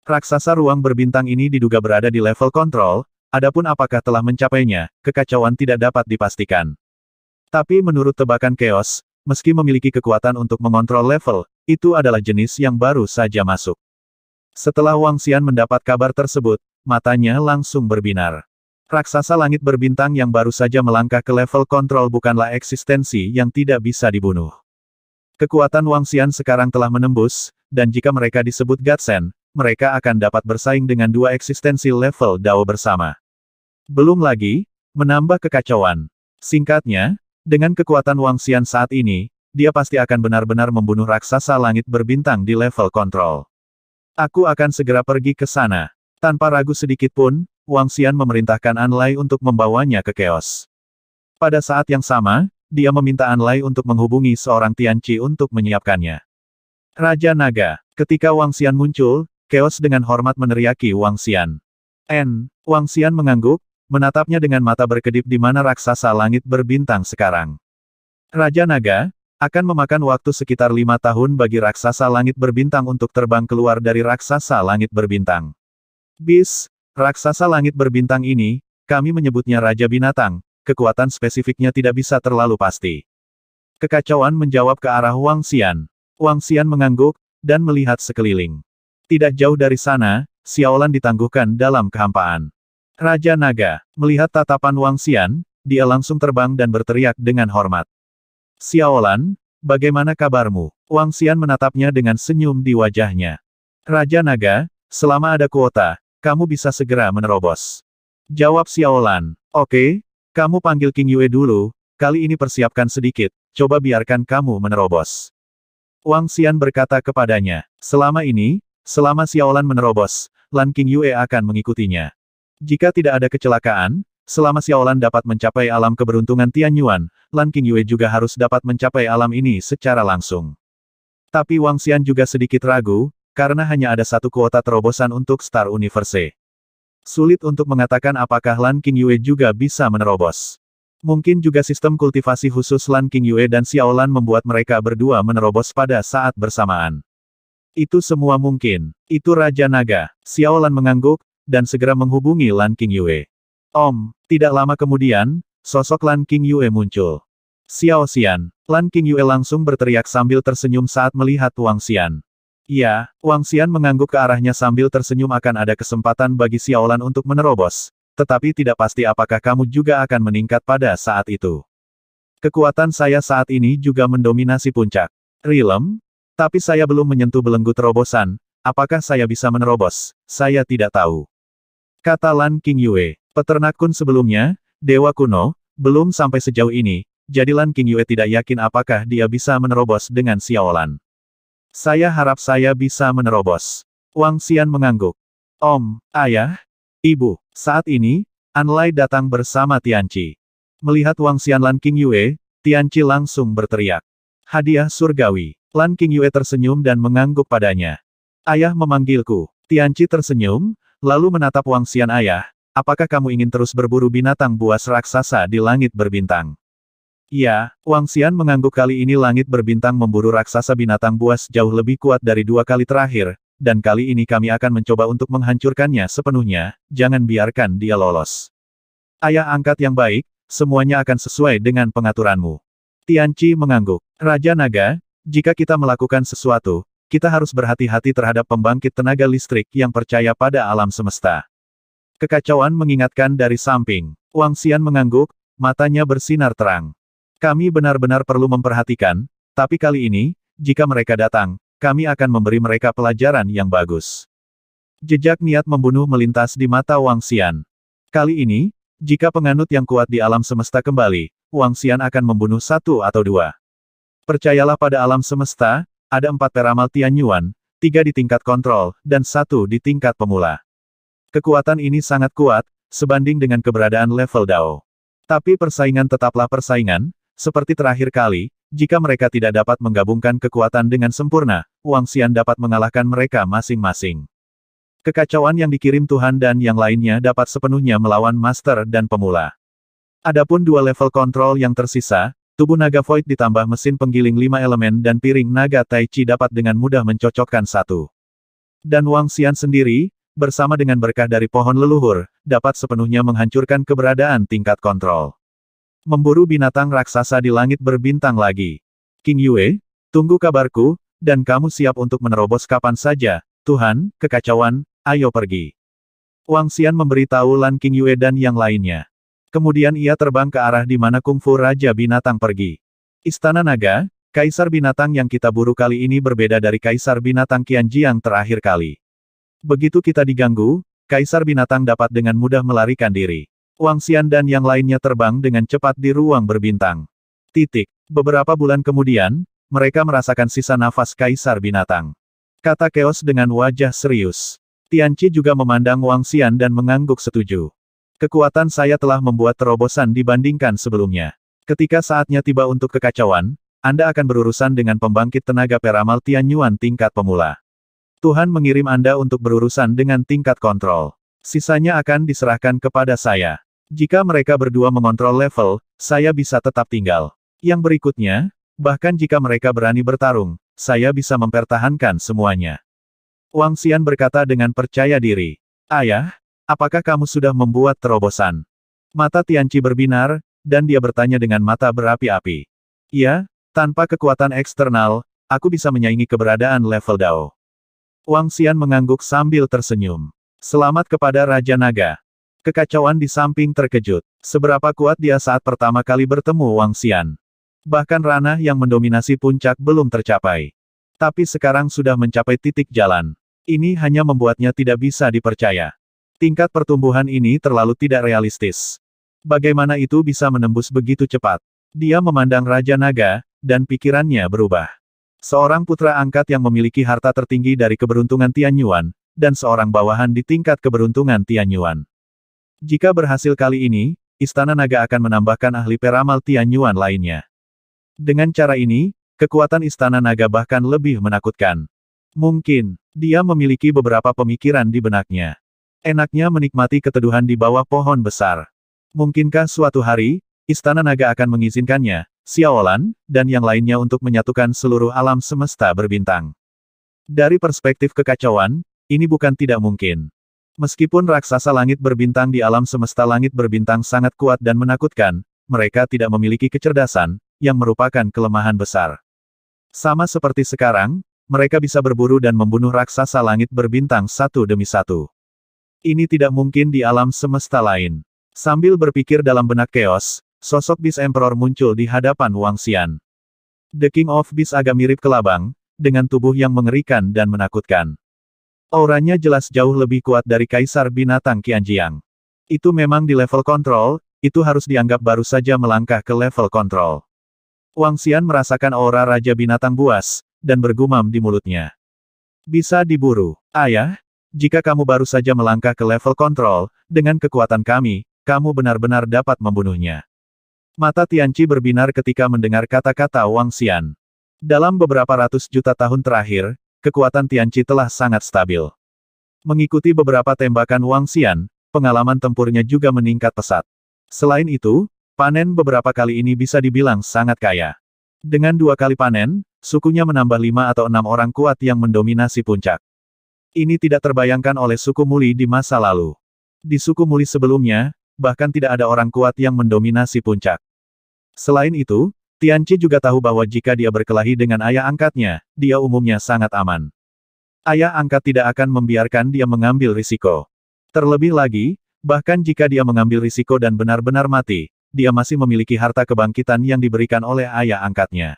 Raksasa ruang berbintang ini diduga berada di level kontrol, adapun apakah telah mencapainya, kekacauan tidak dapat dipastikan. Tapi menurut tebakan Chaos, meski memiliki kekuatan untuk mengontrol level, itu adalah jenis yang baru saja masuk. Setelah Wang Xian mendapat kabar tersebut, matanya langsung berbinar. Raksasa langit berbintang yang baru saja melangkah ke level kontrol bukanlah eksistensi yang tidak bisa dibunuh. Kekuatan Wang Xian sekarang telah menembus, dan jika mereka disebut Gatsen, mereka akan dapat bersaing dengan dua eksistensi level Dao bersama. Belum lagi, menambah kekacauan. Singkatnya, dengan kekuatan Wang Xian saat ini, dia pasti akan benar-benar membunuh raksasa langit berbintang di level kontrol. Aku akan segera pergi ke sana. Tanpa ragu sedikit pun, Wang Xian memerintahkan An Lai untuk membawanya ke keos. Pada saat yang sama, dia meminta Anlai untuk menghubungi seorang Tianci untuk menyiapkannya. Raja Naga, ketika Wang Xian muncul, Keos dengan hormat meneriaki Wang Xian. N. Wang Xian mengangguk, menatapnya dengan mata berkedip di mana raksasa langit berbintang sekarang. Raja Naga, akan memakan waktu sekitar lima tahun bagi raksasa langit berbintang untuk terbang keluar dari raksasa langit berbintang. Bis, raksasa langit berbintang ini, kami menyebutnya Raja Binatang, kekuatan spesifiknya tidak bisa terlalu pasti. Kekacauan menjawab ke arah Wang Xian. Wang Xian mengangguk, dan melihat sekeliling. Tidak jauh dari sana, Xiaolan ditangguhkan dalam kehampaan. Raja Naga, melihat tatapan Wang Xian, dia langsung terbang dan berteriak dengan hormat. Xiaolan, bagaimana kabarmu? Wang Xian menatapnya dengan senyum di wajahnya. Raja Naga, selama ada kuota, kamu bisa segera menerobos. Jawab Xiaolan, oke, okay, kamu panggil King Yue dulu, kali ini persiapkan sedikit, coba biarkan kamu menerobos. Wang Xian berkata kepadanya, selama ini, selama Xiaolan menerobos, Lan King Yue akan mengikutinya. Jika tidak ada kecelakaan, selama Xiaolan dapat mencapai alam keberuntungan Tian Yuan, Lan King Yue juga harus dapat mencapai alam ini secara langsung. Tapi Wang Xian juga sedikit ragu, karena hanya ada satu kuota terobosan untuk Star Universe. Sulit untuk mengatakan apakah Lan King Yue juga bisa menerobos. Mungkin juga sistem kultivasi khusus Lan King Yue dan Xiaolan membuat mereka berdua menerobos pada saat bersamaan. Itu semua mungkin. Itu Raja Naga. Xiaolan mengangguk, dan segera menghubungi Lan King Yue. Om, tidak lama kemudian, sosok Lan King Yue muncul. Xiao Xian. Lan King Yue langsung berteriak sambil tersenyum saat melihat Wang Xian. Iya, Wang Xian mengangguk ke arahnya sambil tersenyum akan ada kesempatan bagi Xiaolan untuk menerobos. Tetapi tidak pasti apakah kamu juga akan meningkat pada saat itu. Kekuatan saya saat ini juga mendominasi puncak. Rilem? Tapi saya belum menyentuh belenggu terobosan, apakah saya bisa menerobos? Saya tidak tahu. Kata Lan King Yue, peternak kun sebelumnya, Dewa kuno, belum sampai sejauh ini, jadi Lan King Yue tidak yakin apakah dia bisa menerobos dengan Xiaolan. Saya harap saya bisa menerobos. Wang Xian mengangguk. Om, ayah, ibu, saat ini, An Anlai datang bersama Tianqi. Melihat Wang Xian Lan King Yue, Tianqi langsung berteriak. Hadiah surgawi. Lan King Yue tersenyum dan mengangguk padanya. Ayah memanggilku. Tianqi tersenyum, lalu menatap Wang Xian ayah, apakah kamu ingin terus berburu binatang buas raksasa di langit berbintang? Iya, Wang Xian mengangguk kali ini langit berbintang memburu raksasa binatang buas jauh lebih kuat dari dua kali terakhir, dan kali ini kami akan mencoba untuk menghancurkannya sepenuhnya, jangan biarkan dia lolos. Ayah angkat yang baik, semuanya akan sesuai dengan pengaturanmu. Tian Chi mengangguk. Raja Naga, jika kita melakukan sesuatu, kita harus berhati-hati terhadap pembangkit tenaga listrik yang percaya pada alam semesta. Kekacauan mengingatkan dari samping. Wang Xian mengangguk, matanya bersinar terang. Kami benar-benar perlu memperhatikan, tapi kali ini, jika mereka datang, kami akan memberi mereka pelajaran yang bagus. Jejak niat membunuh melintas di mata Wang Xian. Kali ini, jika penganut yang kuat di alam semesta kembali, Wang Xian akan membunuh satu atau dua. Percayalah pada alam semesta, ada empat peramal Tianyuan, tiga di tingkat kontrol, dan satu di tingkat pemula. Kekuatan ini sangat kuat, sebanding dengan keberadaan level Dao. Tapi persaingan tetaplah persaingan, seperti terakhir kali, jika mereka tidak dapat menggabungkan kekuatan dengan sempurna, Wang Xian dapat mengalahkan mereka masing-masing. Kekacauan yang dikirim Tuhan dan yang lainnya dapat sepenuhnya melawan Master dan pemula. Adapun dua level kontrol yang tersisa, tubuh naga void ditambah mesin penggiling lima elemen dan piring naga tai chi dapat dengan mudah mencocokkan satu. Dan Wang Xian sendiri, bersama dengan berkah dari pohon leluhur, dapat sepenuhnya menghancurkan keberadaan tingkat kontrol. Memburu binatang raksasa di langit berbintang lagi. King Yue, tunggu kabarku, dan kamu siap untuk menerobos kapan saja, Tuhan, kekacauan, ayo pergi. Wang Xian memberitahu Lan King Yue dan yang lainnya. Kemudian ia terbang ke arah di mana kungfu Raja Binatang pergi. Istana Naga, Kaisar Binatang yang kita buru kali ini berbeda dari Kaisar Binatang Qianjiang terakhir kali. Begitu kita diganggu, Kaisar Binatang dapat dengan mudah melarikan diri. Wang Xian dan yang lainnya terbang dengan cepat di ruang berbintang. Titik. Beberapa bulan kemudian, mereka merasakan sisa nafas kaisar binatang. Kata Keos dengan wajah serius. Tianqi juga memandang Wang Xian dan mengangguk setuju. Kekuatan saya telah membuat terobosan dibandingkan sebelumnya. Ketika saatnya tiba untuk kekacauan, Anda akan berurusan dengan pembangkit tenaga peramal Tianyuan tingkat pemula. Tuhan mengirim Anda untuk berurusan dengan tingkat kontrol. Sisanya akan diserahkan kepada saya. Jika mereka berdua mengontrol level, saya bisa tetap tinggal. Yang berikutnya, bahkan jika mereka berani bertarung, saya bisa mempertahankan semuanya. Wang Xian berkata dengan percaya diri. Ayah, apakah kamu sudah membuat terobosan? Mata Tianci berbinar, dan dia bertanya dengan mata berapi-api. Ya, tanpa kekuatan eksternal, aku bisa menyaingi keberadaan level Dao. Wang Xian mengangguk sambil tersenyum. Selamat kepada Raja Naga. Kekacauan di samping terkejut. Seberapa kuat dia saat pertama kali bertemu Wang Xian. Bahkan ranah yang mendominasi puncak belum tercapai. Tapi sekarang sudah mencapai titik jalan. Ini hanya membuatnya tidak bisa dipercaya. Tingkat pertumbuhan ini terlalu tidak realistis. Bagaimana itu bisa menembus begitu cepat? Dia memandang Raja Naga, dan pikirannya berubah. Seorang putra angkat yang memiliki harta tertinggi dari keberuntungan Tianyuan, dan seorang bawahan di tingkat keberuntungan Tianyuan. Jika berhasil kali ini, Istana Naga akan menambahkan ahli peramal Tianyuan lainnya. Dengan cara ini, kekuatan Istana Naga bahkan lebih menakutkan. Mungkin, dia memiliki beberapa pemikiran di benaknya. Enaknya menikmati keteduhan di bawah pohon besar. Mungkinkah suatu hari, Istana Naga akan mengizinkannya, Xiaolan, dan yang lainnya untuk menyatukan seluruh alam semesta berbintang. Dari perspektif kekacauan, ini bukan tidak mungkin. Meskipun raksasa langit berbintang di alam semesta langit berbintang sangat kuat dan menakutkan, mereka tidak memiliki kecerdasan, yang merupakan kelemahan besar. Sama seperti sekarang, mereka bisa berburu dan membunuh raksasa langit berbintang satu demi satu. Ini tidak mungkin di alam semesta lain. Sambil berpikir dalam benak Chaos, sosok bis Emperor muncul di hadapan Wang Xian. The King of Beast agak mirip kelabang, dengan tubuh yang mengerikan dan menakutkan. Auranya jelas jauh lebih kuat dari Kaisar Binatang Qianjiang. Itu memang di level kontrol, itu harus dianggap baru saja melangkah ke level kontrol. Wang Xian merasakan aura Raja Binatang Buas, dan bergumam di mulutnya. Bisa diburu. Ayah, jika kamu baru saja melangkah ke level kontrol, dengan kekuatan kami, kamu benar-benar dapat membunuhnya. Mata Tianci berbinar ketika mendengar kata-kata Wang Xian. Dalam beberapa ratus juta tahun terakhir, kekuatan Tianqi telah sangat stabil. Mengikuti beberapa tembakan Wang Xian, pengalaman tempurnya juga meningkat pesat. Selain itu, panen beberapa kali ini bisa dibilang sangat kaya. Dengan dua kali panen, sukunya menambah lima atau enam orang kuat yang mendominasi puncak. Ini tidak terbayangkan oleh suku Muli di masa lalu. Di suku Muli sebelumnya, bahkan tidak ada orang kuat yang mendominasi puncak. Selain itu, Tianci juga tahu bahwa jika dia berkelahi dengan ayah angkatnya, dia umumnya sangat aman. Ayah angkat tidak akan membiarkan dia mengambil risiko. Terlebih lagi, bahkan jika dia mengambil risiko dan benar-benar mati, dia masih memiliki harta kebangkitan yang diberikan oleh ayah angkatnya.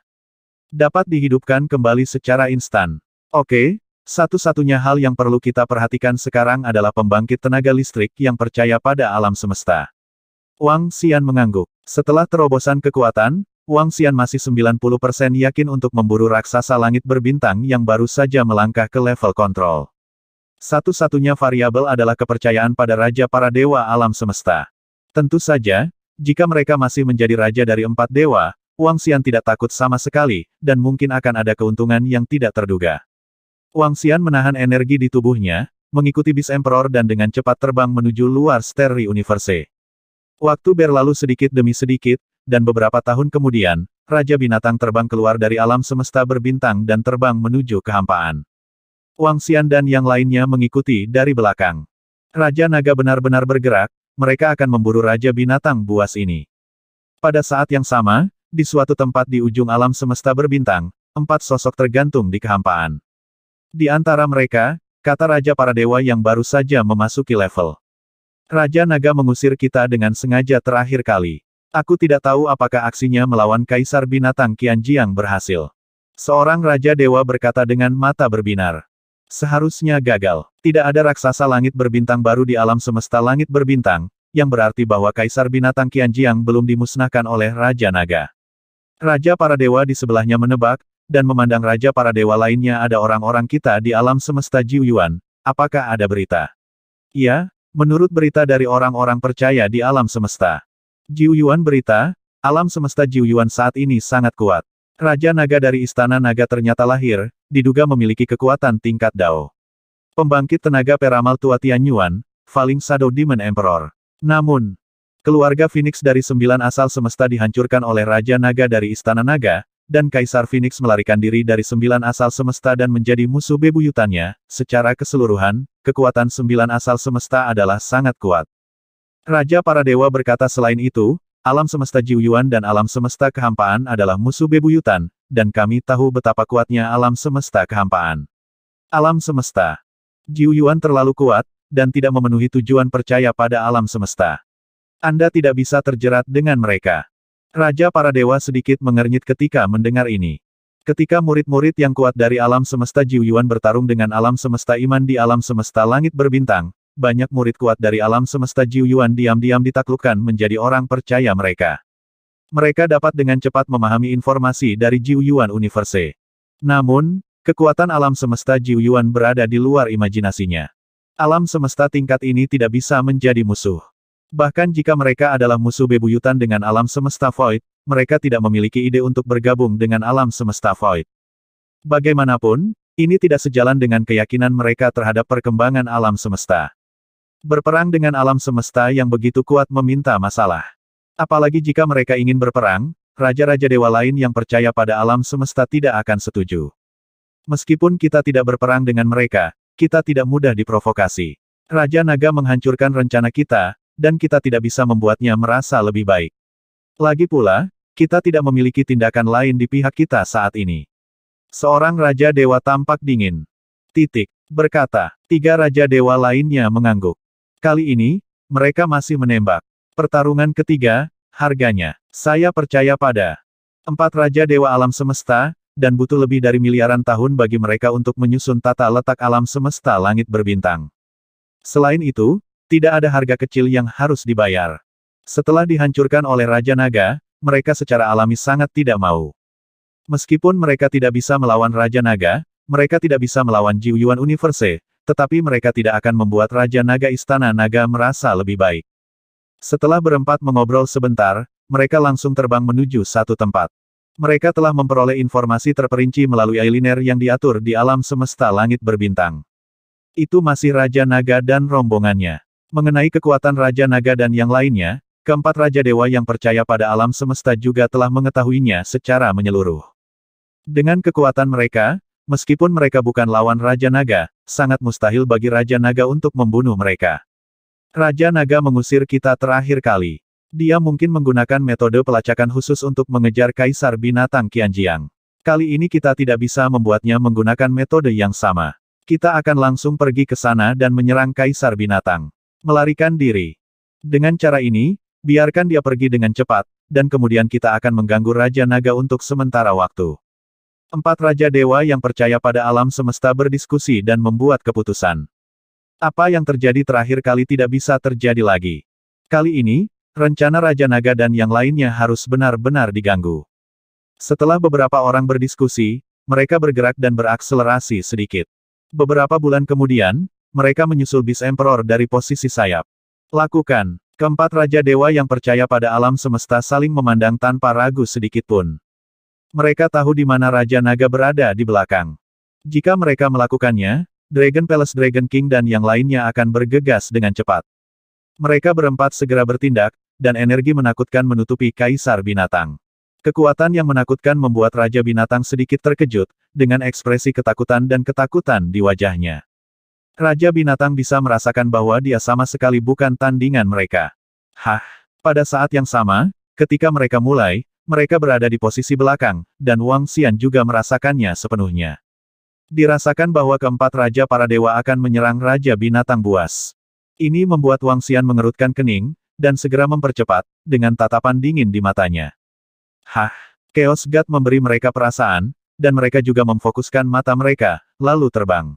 Dapat dihidupkan kembali secara instan. Oke, satu-satunya hal yang perlu kita perhatikan sekarang adalah pembangkit tenaga listrik yang percaya pada alam semesta. Wang Xian mengangguk. Setelah terobosan kekuatan, Wang Xian masih 90% yakin untuk memburu raksasa langit berbintang yang baru saja melangkah ke level kontrol. Satu-satunya variabel adalah kepercayaan pada Raja para Dewa Alam Semesta. Tentu saja, jika mereka masih menjadi raja dari empat dewa, Wang Xian tidak takut sama sekali, dan mungkin akan ada keuntungan yang tidak terduga. Wang Xian menahan energi di tubuhnya, mengikuti bis Emperor dan dengan cepat terbang menuju luar sterri Universe. Waktu berlalu sedikit demi sedikit, dan beberapa tahun kemudian, Raja Binatang terbang keluar dari alam semesta berbintang dan terbang menuju kehampaan. Wang Xian dan yang lainnya mengikuti dari belakang. Raja Naga benar-benar bergerak, mereka akan memburu Raja Binatang buas ini. Pada saat yang sama, di suatu tempat di ujung alam semesta berbintang, empat sosok tergantung di kehampaan. Di antara mereka, kata Raja Para Dewa yang baru saja memasuki level. Raja Naga mengusir kita dengan sengaja terakhir kali. Aku tidak tahu apakah aksinya melawan Kaisar Binatang Qianjiang berhasil. Seorang Raja Dewa berkata dengan mata berbinar. Seharusnya gagal. Tidak ada raksasa langit berbintang baru di alam semesta langit berbintang, yang berarti bahwa Kaisar Binatang Qianjiang belum dimusnahkan oleh Raja Naga. Raja para dewa di sebelahnya menebak, dan memandang raja para dewa lainnya ada orang-orang kita di alam semesta Jiuyuan, apakah ada berita? Iya, menurut berita dari orang-orang percaya di alam semesta. Jiu Yuan berita, alam semesta Jiu Yuan saat ini sangat kuat. Raja naga dari Istana Naga ternyata lahir, diduga memiliki kekuatan tingkat Dao. Pembangkit tenaga peramal tua Tian Yuan, Falling Shadow Demon Emperor. Namun, keluarga Phoenix dari sembilan asal semesta dihancurkan oleh Raja Naga dari Istana Naga, dan Kaisar Phoenix melarikan diri dari sembilan asal semesta dan menjadi musuh bebuyutannya, secara keseluruhan, kekuatan sembilan asal semesta adalah sangat kuat. Raja para dewa berkata selain itu, alam semesta Jiuyuan dan alam semesta kehampaan adalah musuh bebuyutan, dan kami tahu betapa kuatnya alam semesta kehampaan. Alam semesta. Jiuyuan terlalu kuat, dan tidak memenuhi tujuan percaya pada alam semesta. Anda tidak bisa terjerat dengan mereka. Raja para dewa sedikit mengernyit ketika mendengar ini. Ketika murid-murid yang kuat dari alam semesta Jiuyuan bertarung dengan alam semesta iman di alam semesta langit berbintang, banyak murid kuat dari alam semesta Jiu Yuan diam-diam ditaklukkan menjadi orang percaya mereka. Mereka dapat dengan cepat memahami informasi dari Jiu Yuan Universe. Namun, kekuatan alam semesta Jiu Yuan berada di luar imajinasinya. Alam semesta tingkat ini tidak bisa menjadi musuh. Bahkan jika mereka adalah musuh bebuyutan dengan alam semesta Void, mereka tidak memiliki ide untuk bergabung dengan alam semesta Void. Bagaimanapun, ini tidak sejalan dengan keyakinan mereka terhadap perkembangan alam semesta. Berperang dengan alam semesta yang begitu kuat meminta masalah. Apalagi jika mereka ingin berperang, raja-raja dewa lain yang percaya pada alam semesta tidak akan setuju. Meskipun kita tidak berperang dengan mereka, kita tidak mudah diprovokasi. Raja Naga menghancurkan rencana kita, dan kita tidak bisa membuatnya merasa lebih baik. Lagi pula, kita tidak memiliki tindakan lain di pihak kita saat ini. Seorang Raja Dewa tampak dingin. Titik. Berkata, tiga Raja Dewa lainnya mengangguk. Kali ini, mereka masih menembak. Pertarungan ketiga, harganya. Saya percaya pada empat Raja Dewa Alam Semesta, dan butuh lebih dari miliaran tahun bagi mereka untuk menyusun tata letak alam semesta langit berbintang. Selain itu, tidak ada harga kecil yang harus dibayar. Setelah dihancurkan oleh Raja Naga, mereka secara alami sangat tidak mau. Meskipun mereka tidak bisa melawan Raja Naga, mereka tidak bisa melawan Jiuyuan Universe, tetapi mereka tidak akan membuat Raja Naga Istana Naga merasa lebih baik. Setelah berempat mengobrol sebentar, mereka langsung terbang menuju satu tempat. Mereka telah memperoleh informasi terperinci melalui Ailiner yang diatur di alam semesta langit berbintang. Itu masih Raja Naga dan rombongannya. Mengenai kekuatan Raja Naga dan yang lainnya, keempat Raja Dewa yang percaya pada alam semesta juga telah mengetahuinya secara menyeluruh. Dengan kekuatan mereka, meskipun mereka bukan lawan Raja Naga, sangat mustahil bagi Raja Naga untuk membunuh mereka. Raja Naga mengusir kita terakhir kali. Dia mungkin menggunakan metode pelacakan khusus untuk mengejar Kaisar Binatang Qianjiang. Kali ini kita tidak bisa membuatnya menggunakan metode yang sama. Kita akan langsung pergi ke sana dan menyerang Kaisar Binatang. Melarikan diri. Dengan cara ini, biarkan dia pergi dengan cepat, dan kemudian kita akan mengganggu Raja Naga untuk sementara waktu. Empat Raja Dewa yang percaya pada alam semesta berdiskusi dan membuat keputusan. Apa yang terjadi terakhir kali tidak bisa terjadi lagi. Kali ini, rencana Raja Naga dan yang lainnya harus benar-benar diganggu. Setelah beberapa orang berdiskusi, mereka bergerak dan berakselerasi sedikit. Beberapa bulan kemudian, mereka menyusul bis Emperor dari posisi sayap. Lakukan, keempat Raja Dewa yang percaya pada alam semesta saling memandang tanpa ragu sedikitpun. Mereka tahu di mana Raja Naga berada di belakang. Jika mereka melakukannya, Dragon Palace Dragon King dan yang lainnya akan bergegas dengan cepat. Mereka berempat segera bertindak, dan energi menakutkan menutupi Kaisar Binatang. Kekuatan yang menakutkan membuat Raja Binatang sedikit terkejut, dengan ekspresi ketakutan dan ketakutan di wajahnya. Raja Binatang bisa merasakan bahwa dia sama sekali bukan tandingan mereka. Hah? Pada saat yang sama, ketika mereka mulai, mereka berada di posisi belakang, dan Wang Xian juga merasakannya sepenuhnya. Dirasakan bahwa keempat Raja para Dewa akan menyerang Raja Binatang Buas. Ini membuat Wang Xian mengerutkan kening, dan segera mempercepat, dengan tatapan dingin di matanya. Hah! Chaos God memberi mereka perasaan, dan mereka juga memfokuskan mata mereka, lalu terbang.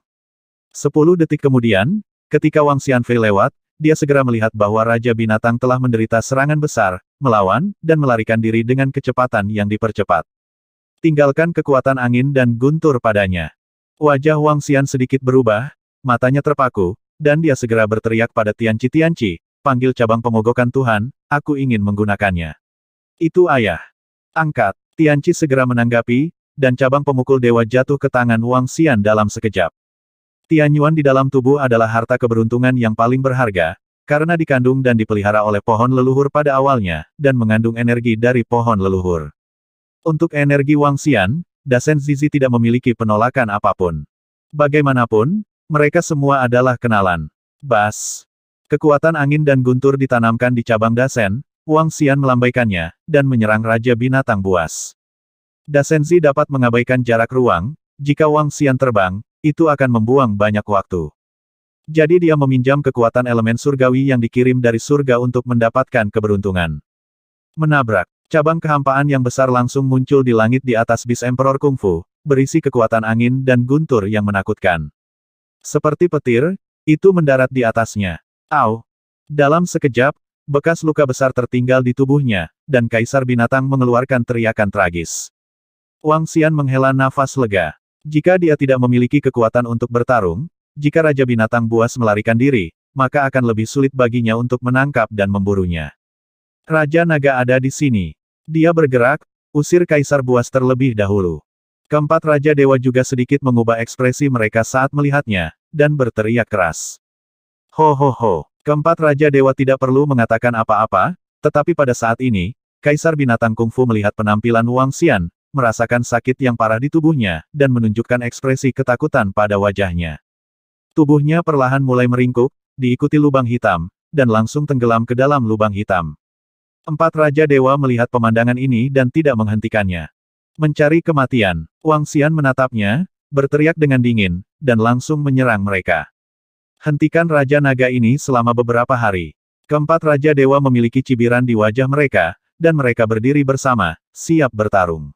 Sepuluh detik kemudian, ketika Wang Xianfei lewat, dia segera melihat bahwa Raja Binatang telah menderita serangan besar, melawan, dan melarikan diri dengan kecepatan yang dipercepat. Tinggalkan kekuatan angin dan guntur padanya. Wajah Wang Xian sedikit berubah, matanya terpaku, dan dia segera berteriak pada Tianci Tianci, panggil cabang pemogokan Tuhan, aku ingin menggunakannya. Itu ayah. Angkat, Tianci segera menanggapi, dan cabang pemukul dewa jatuh ke tangan Wang Xian dalam sekejap. Tianyuan di dalam tubuh adalah harta keberuntungan yang paling berharga, karena dikandung dan dipelihara oleh pohon leluhur pada awalnya, dan mengandung energi dari pohon leluhur. Untuk energi Wang Xian, Dasen Zizi tidak memiliki penolakan apapun. Bagaimanapun, mereka semua adalah kenalan. Bas. Kekuatan angin dan guntur ditanamkan di cabang Dasen, Wang Xian melambaikannya, dan menyerang Raja Binatang Buas. Dasenzi dapat mengabaikan jarak ruang, jika Wang Xian terbang, itu akan membuang banyak waktu. Jadi dia meminjam kekuatan elemen surgawi yang dikirim dari surga untuk mendapatkan keberuntungan. Menabrak, cabang kehampaan yang besar langsung muncul di langit di atas bis Emperor Kung Fu, berisi kekuatan angin dan guntur yang menakutkan. Seperti petir, itu mendarat di atasnya. Au! Dalam sekejap, bekas luka besar tertinggal di tubuhnya, dan kaisar binatang mengeluarkan teriakan tragis. Wang Xian menghela nafas lega. Jika dia tidak memiliki kekuatan untuk bertarung, jika Raja Binatang Buas melarikan diri, maka akan lebih sulit baginya untuk menangkap dan memburunya. Raja Naga ada di sini. Dia bergerak, usir Kaisar Buas terlebih dahulu. Keempat Raja Dewa juga sedikit mengubah ekspresi mereka saat melihatnya, dan berteriak keras. Ho ho ho, keempat Raja Dewa tidak perlu mengatakan apa-apa, tetapi pada saat ini, Kaisar Binatang Kungfu melihat penampilan Wang Xian, merasakan sakit yang parah di tubuhnya, dan menunjukkan ekspresi ketakutan pada wajahnya. Tubuhnya perlahan mulai meringkuk, diikuti lubang hitam, dan langsung tenggelam ke dalam lubang hitam. Empat Raja Dewa melihat pemandangan ini dan tidak menghentikannya. Mencari kematian, Wang Xian menatapnya, berteriak dengan dingin, dan langsung menyerang mereka. Hentikan Raja Naga ini selama beberapa hari. Keempat Raja Dewa memiliki cibiran di wajah mereka, dan mereka berdiri bersama, siap bertarung.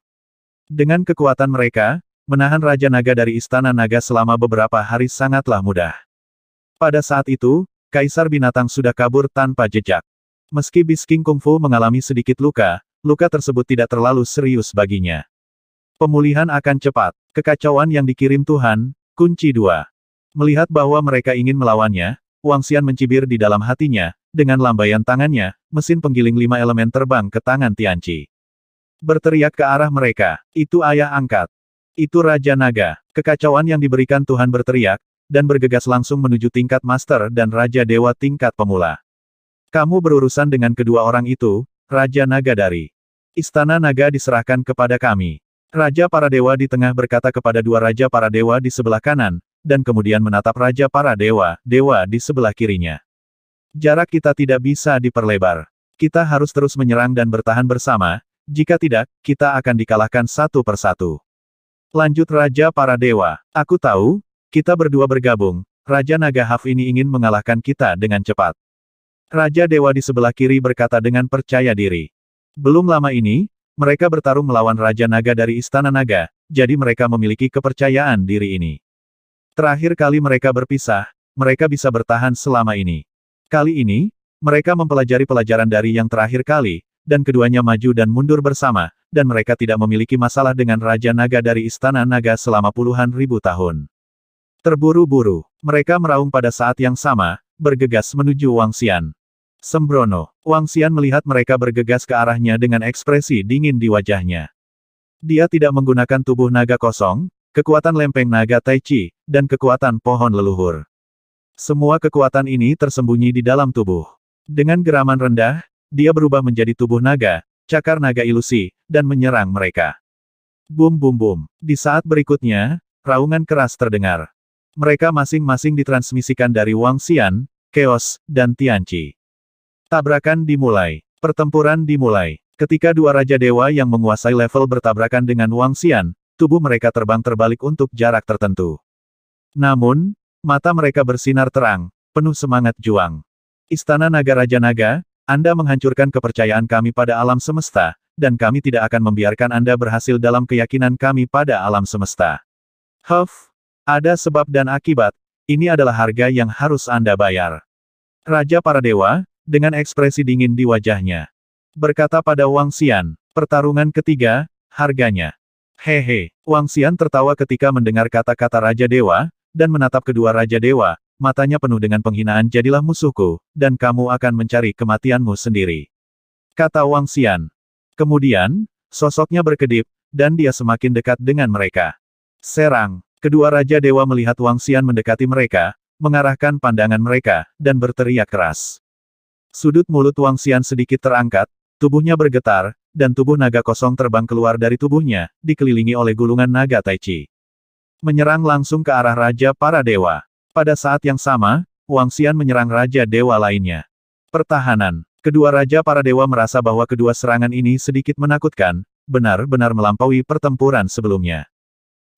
Dengan kekuatan mereka, menahan Raja Naga dari Istana Naga selama beberapa hari sangatlah mudah. Pada saat itu, Kaisar Binatang sudah kabur tanpa jejak. Meski Bisking Kung Fu mengalami sedikit luka, luka tersebut tidak terlalu serius baginya. Pemulihan akan cepat. Kekacauan yang dikirim Tuhan, kunci dua. Melihat bahwa mereka ingin melawannya, Wang Xian mencibir di dalam hatinya, dengan lambaian tangannya, mesin penggiling lima elemen terbang ke tangan Tianqi. Berteriak ke arah mereka, itu ayah angkat. Itu Raja Naga. Kekacauan yang diberikan Tuhan berteriak, dan bergegas langsung menuju tingkat master dan Raja Dewa tingkat pemula. Kamu berurusan dengan kedua orang itu, Raja Naga dari Istana Naga diserahkan kepada kami. Raja para dewa di tengah berkata kepada dua raja para dewa di sebelah kanan, dan kemudian menatap raja para dewa, dewa di sebelah kirinya. Jarak kita tidak bisa diperlebar. Kita harus terus menyerang dan bertahan bersama, jika tidak, kita akan dikalahkan satu persatu. Lanjut Raja para Dewa. Aku tahu, kita berdua bergabung, Raja Naga Haf ini ingin mengalahkan kita dengan cepat. Raja Dewa di sebelah kiri berkata dengan percaya diri. Belum lama ini, mereka bertarung melawan Raja Naga dari Istana Naga, jadi mereka memiliki kepercayaan diri ini. Terakhir kali mereka berpisah, mereka bisa bertahan selama ini. Kali ini, mereka mempelajari pelajaran dari yang terakhir kali, dan keduanya maju dan mundur bersama, dan mereka tidak memiliki masalah dengan Raja Naga dari Istana Naga selama puluhan ribu tahun. Terburu-buru, mereka meraung pada saat yang sama, bergegas menuju Wang Xian. Sembrono, Wang Xian melihat mereka bergegas ke arahnya dengan ekspresi dingin di wajahnya. Dia tidak menggunakan tubuh naga kosong, kekuatan lempeng naga tai chi, dan kekuatan pohon leluhur. Semua kekuatan ini tersembunyi di dalam tubuh. Dengan geraman rendah, dia berubah menjadi tubuh naga, cakar naga ilusi, dan menyerang mereka. Bum bum bum. Di saat berikutnya, raungan keras terdengar. Mereka masing-masing ditransmisikan dari Wang Xian, Chaos, dan Tianqi. Tabrakan dimulai. Pertempuran dimulai. Ketika dua Raja Dewa yang menguasai level bertabrakan dengan Wang Xian, tubuh mereka terbang terbalik untuk jarak tertentu. Namun, mata mereka bersinar terang, penuh semangat juang. Istana Naga Raja Naga, anda menghancurkan kepercayaan kami pada alam semesta, dan kami tidak akan membiarkan Anda berhasil dalam keyakinan kami pada alam semesta. Huff, ada sebab dan akibat, ini adalah harga yang harus Anda bayar. Raja para dewa, dengan ekspresi dingin di wajahnya, berkata pada Wang Xian, pertarungan ketiga, harganya. Hehe, Wang Xian tertawa ketika mendengar kata-kata Raja Dewa, dan menatap kedua Raja Dewa, matanya penuh dengan penghinaan jadilah musuhku, dan kamu akan mencari kematianmu sendiri. Kata Wang Xian. Kemudian, sosoknya berkedip, dan dia semakin dekat dengan mereka. Serang, kedua Raja Dewa melihat Wang Xian mendekati mereka, mengarahkan pandangan mereka, dan berteriak keras. Sudut mulut Wang Xian sedikit terangkat, tubuhnya bergetar, dan tubuh naga kosong terbang keluar dari tubuhnya, dikelilingi oleh gulungan naga Tai Chi. Menyerang langsung ke arah Raja para Dewa. Pada saat yang sama, Wang Xian menyerang Raja Dewa lainnya. Pertahanan. Kedua Raja para Dewa merasa bahwa kedua serangan ini sedikit menakutkan, benar-benar melampaui pertempuran sebelumnya.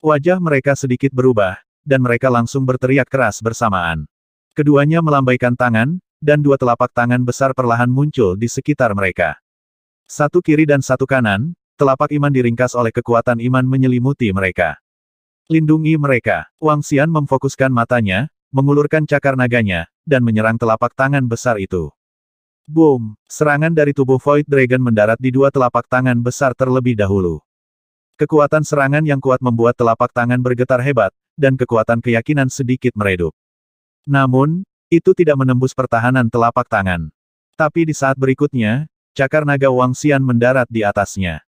Wajah mereka sedikit berubah, dan mereka langsung berteriak keras bersamaan. Keduanya melambaikan tangan, dan dua telapak tangan besar perlahan muncul di sekitar mereka. Satu kiri dan satu kanan, telapak iman diringkas oleh kekuatan iman menyelimuti mereka. Lindungi mereka. Wang Xian memfokuskan matanya, mengulurkan cakar naganya, dan menyerang telapak tangan besar itu. Boom! Serangan dari tubuh Void Dragon mendarat di dua telapak tangan besar terlebih dahulu. Kekuatan serangan yang kuat membuat telapak tangan bergetar hebat, dan kekuatan keyakinan sedikit meredup. Namun, itu tidak menembus pertahanan telapak tangan. Tapi di saat berikutnya, cakar naga Wang Xian mendarat di atasnya.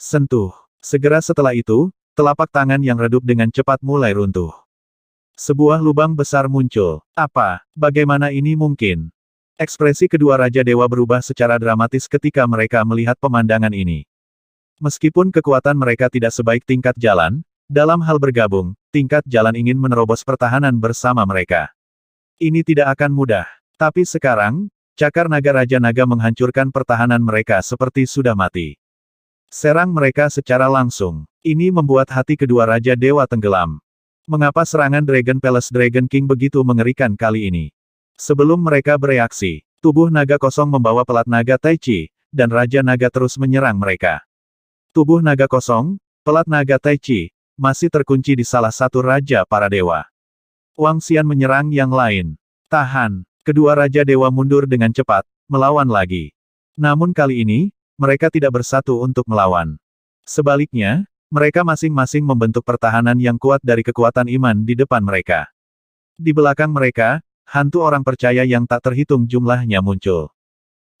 Sentuh. Segera setelah itu, Telapak tangan yang redup dengan cepat mulai runtuh. Sebuah lubang besar muncul. Apa? Bagaimana ini mungkin? Ekspresi kedua Raja Dewa berubah secara dramatis ketika mereka melihat pemandangan ini. Meskipun kekuatan mereka tidak sebaik tingkat jalan, dalam hal bergabung, tingkat jalan ingin menerobos pertahanan bersama mereka. Ini tidak akan mudah. Tapi sekarang, cakar naga Raja Naga menghancurkan pertahanan mereka seperti sudah mati. Serang mereka secara langsung. Ini membuat hati kedua Raja Dewa tenggelam. Mengapa serangan Dragon Palace Dragon King begitu mengerikan kali ini? Sebelum mereka bereaksi, tubuh naga kosong membawa pelat naga Tai Chi, dan Raja Naga terus menyerang mereka. Tubuh naga kosong, pelat naga Tai Chi, masih terkunci di salah satu Raja para Dewa. Wang Xian menyerang yang lain. Tahan, kedua Raja Dewa mundur dengan cepat, melawan lagi. Namun kali ini, mereka tidak bersatu untuk melawan. Sebaliknya, mereka masing-masing membentuk pertahanan yang kuat dari kekuatan iman di depan mereka. Di belakang mereka, hantu orang percaya yang tak terhitung jumlahnya muncul.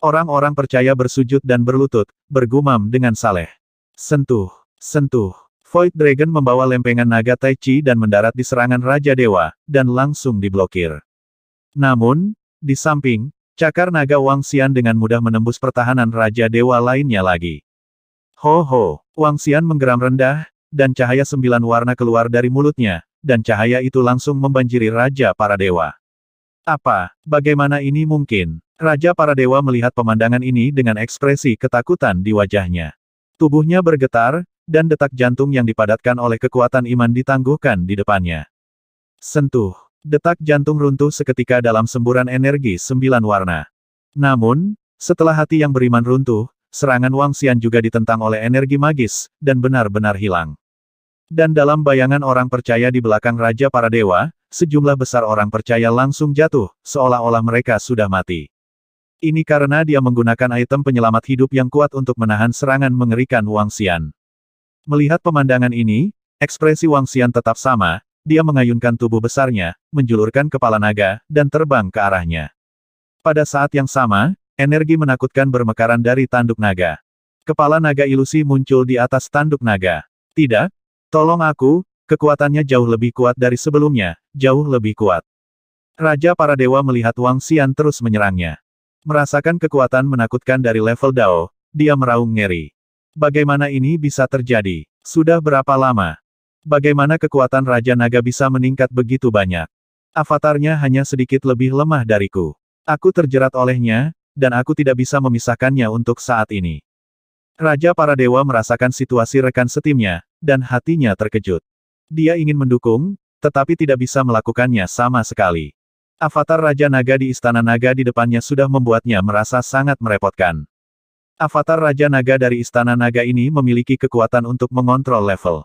Orang-orang percaya bersujud dan berlutut, bergumam dengan saleh. Sentuh, sentuh. Void Dragon membawa lempengan naga Tai Chi dan mendarat di serangan Raja Dewa, dan langsung diblokir. Namun, di samping, Cakar naga Wang Xian dengan mudah menembus pertahanan Raja Dewa lainnya lagi. Ho ho, Wang Xian menggeram rendah, dan cahaya sembilan warna keluar dari mulutnya, dan cahaya itu langsung membanjiri Raja para Dewa. Apa, bagaimana ini mungkin? Raja para Dewa melihat pemandangan ini dengan ekspresi ketakutan di wajahnya. Tubuhnya bergetar, dan detak jantung yang dipadatkan oleh kekuatan iman ditangguhkan di depannya. Sentuh. Detak jantung runtuh seketika dalam semburan energi sembilan warna. Namun, setelah hati yang beriman runtuh, serangan Wang Xian juga ditentang oleh energi magis, dan benar-benar hilang. Dan dalam bayangan orang percaya di belakang Raja Para Dewa, sejumlah besar orang percaya langsung jatuh, seolah-olah mereka sudah mati. Ini karena dia menggunakan item penyelamat hidup yang kuat untuk menahan serangan mengerikan Wang Xian. Melihat pemandangan ini, ekspresi Wang Xian tetap sama, dia mengayunkan tubuh besarnya, menjulurkan kepala naga, dan terbang ke arahnya. Pada saat yang sama, energi menakutkan bermekaran dari tanduk naga. Kepala naga ilusi muncul di atas tanduk naga. Tidak, tolong aku, kekuatannya jauh lebih kuat dari sebelumnya, jauh lebih kuat. Raja para dewa melihat Wang Xian terus menyerangnya. Merasakan kekuatan menakutkan dari level Dao, dia meraung ngeri. Bagaimana ini bisa terjadi? Sudah berapa lama? Bagaimana kekuatan Raja Naga bisa meningkat begitu banyak? Avatarnya hanya sedikit lebih lemah dariku. Aku terjerat olehnya, dan aku tidak bisa memisahkannya untuk saat ini. Raja para dewa merasakan situasi rekan setimnya, dan hatinya terkejut. Dia ingin mendukung, tetapi tidak bisa melakukannya sama sekali. Avatar Raja Naga di Istana Naga di depannya sudah membuatnya merasa sangat merepotkan. Avatar Raja Naga dari Istana Naga ini memiliki kekuatan untuk mengontrol level.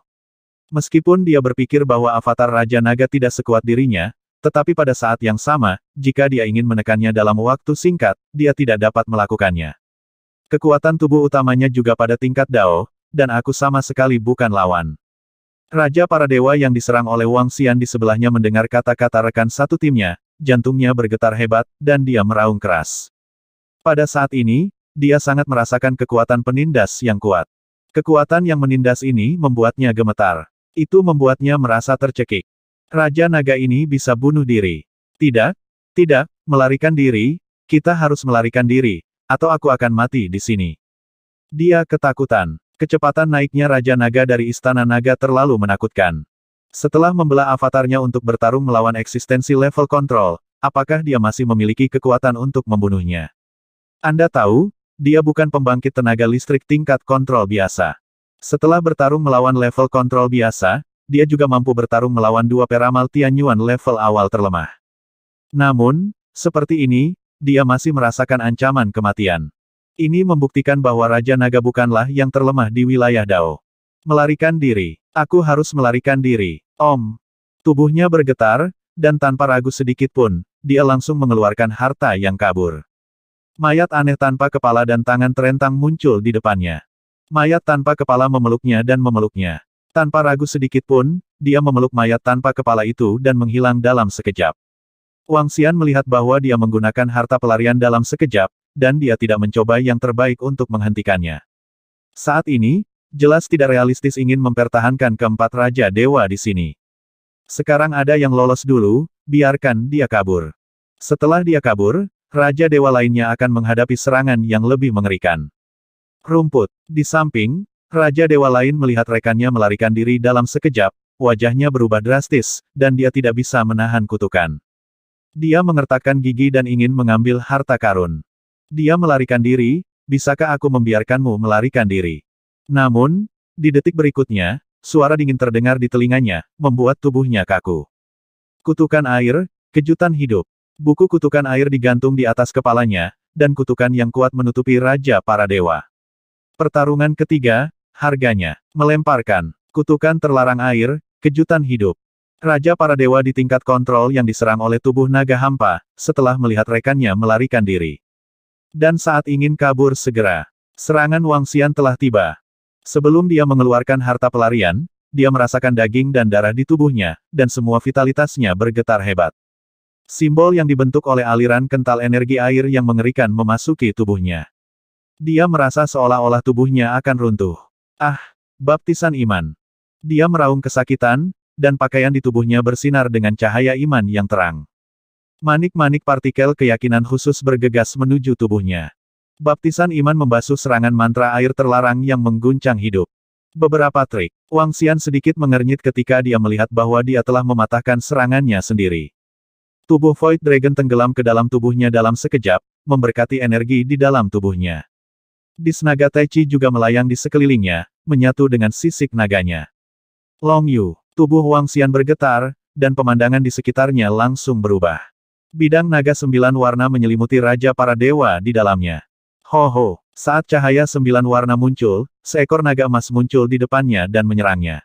Meskipun dia berpikir bahwa avatar Raja Naga tidak sekuat dirinya, tetapi pada saat yang sama, jika dia ingin menekannya dalam waktu singkat, dia tidak dapat melakukannya. Kekuatan tubuh utamanya juga pada tingkat Dao, dan aku sama sekali bukan lawan. Raja para dewa yang diserang oleh Wang Xian di sebelahnya mendengar kata-kata rekan satu timnya, jantungnya bergetar hebat, dan dia meraung keras. Pada saat ini, dia sangat merasakan kekuatan penindas yang kuat. Kekuatan yang menindas ini membuatnya gemetar. Itu membuatnya merasa tercekik. Raja naga ini bisa bunuh diri. Tidak, tidak, melarikan diri, kita harus melarikan diri, atau aku akan mati di sini. Dia ketakutan. Kecepatan naiknya Raja Naga dari Istana Naga terlalu menakutkan. Setelah membelah avatarnya untuk bertarung melawan eksistensi level kontrol, apakah dia masih memiliki kekuatan untuk membunuhnya? Anda tahu, dia bukan pembangkit tenaga listrik tingkat kontrol biasa. Setelah bertarung melawan level kontrol biasa, dia juga mampu bertarung melawan dua peramal Tianyuan level awal terlemah. Namun, seperti ini, dia masih merasakan ancaman kematian. Ini membuktikan bahwa Raja Naga bukanlah yang terlemah di wilayah Dao. Melarikan diri. Aku harus melarikan diri. Om. Tubuhnya bergetar, dan tanpa ragu sedikit pun, dia langsung mengeluarkan harta yang kabur. Mayat aneh tanpa kepala dan tangan terentang muncul di depannya. Mayat tanpa kepala memeluknya dan memeluknya. Tanpa ragu sedikit pun, dia memeluk mayat tanpa kepala itu dan menghilang dalam sekejap. Wang Xian melihat bahwa dia menggunakan harta pelarian dalam sekejap, dan dia tidak mencoba yang terbaik untuk menghentikannya. Saat ini, jelas tidak realistis ingin mempertahankan keempat Raja Dewa di sini. Sekarang ada yang lolos dulu, biarkan dia kabur. Setelah dia kabur, Raja Dewa lainnya akan menghadapi serangan yang lebih mengerikan. Rumput. Di samping, Raja Dewa lain melihat rekannya melarikan diri dalam sekejap, wajahnya berubah drastis, dan dia tidak bisa menahan kutukan. Dia mengertakkan gigi dan ingin mengambil harta karun. Dia melarikan diri, bisakah aku membiarkanmu melarikan diri? Namun, di detik berikutnya, suara dingin terdengar di telinganya, membuat tubuhnya kaku. Kutukan air, kejutan hidup. Buku kutukan air digantung di atas kepalanya, dan kutukan yang kuat menutupi Raja para Dewa. Pertarungan ketiga, harganya. Melemparkan. Kutukan terlarang air, kejutan hidup. Raja para dewa di tingkat kontrol yang diserang oleh tubuh naga hampa, setelah melihat rekannya melarikan diri. Dan saat ingin kabur segera, serangan Wang Xian telah tiba. Sebelum dia mengeluarkan harta pelarian, dia merasakan daging dan darah di tubuhnya, dan semua vitalitasnya bergetar hebat. Simbol yang dibentuk oleh aliran kental energi air yang mengerikan memasuki tubuhnya. Dia merasa seolah-olah tubuhnya akan runtuh. Ah, baptisan iman. Dia meraung kesakitan, dan pakaian di tubuhnya bersinar dengan cahaya iman yang terang. Manik-manik partikel keyakinan khusus bergegas menuju tubuhnya. Baptisan iman membasuh serangan mantra air terlarang yang mengguncang hidup. Beberapa trik, Wang Xian sedikit mengernyit ketika dia melihat bahwa dia telah mematahkan serangannya sendiri. Tubuh Void Dragon tenggelam ke dalam tubuhnya dalam sekejap, memberkati energi di dalam tubuhnya. Dis naga Taichi juga melayang di sekelilingnya, menyatu dengan sisik naganya. Long Yu, tubuh Wang Xian bergetar, dan pemandangan di sekitarnya langsung berubah. Bidang naga sembilan warna menyelimuti Raja Para Dewa di dalamnya. Ho-ho, saat cahaya sembilan warna muncul, seekor naga emas muncul di depannya dan menyerangnya.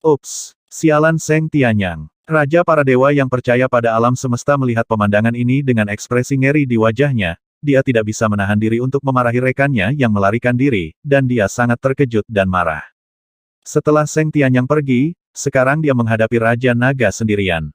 Ups, sialan Seng Tianyang. Raja para dewa yang percaya pada alam semesta melihat pemandangan ini dengan ekspresi ngeri di wajahnya, dia tidak bisa menahan diri untuk memarahi rekannya yang melarikan diri, dan dia sangat terkejut dan marah. Setelah Seng Tianyang pergi, sekarang dia menghadapi Raja Naga sendirian.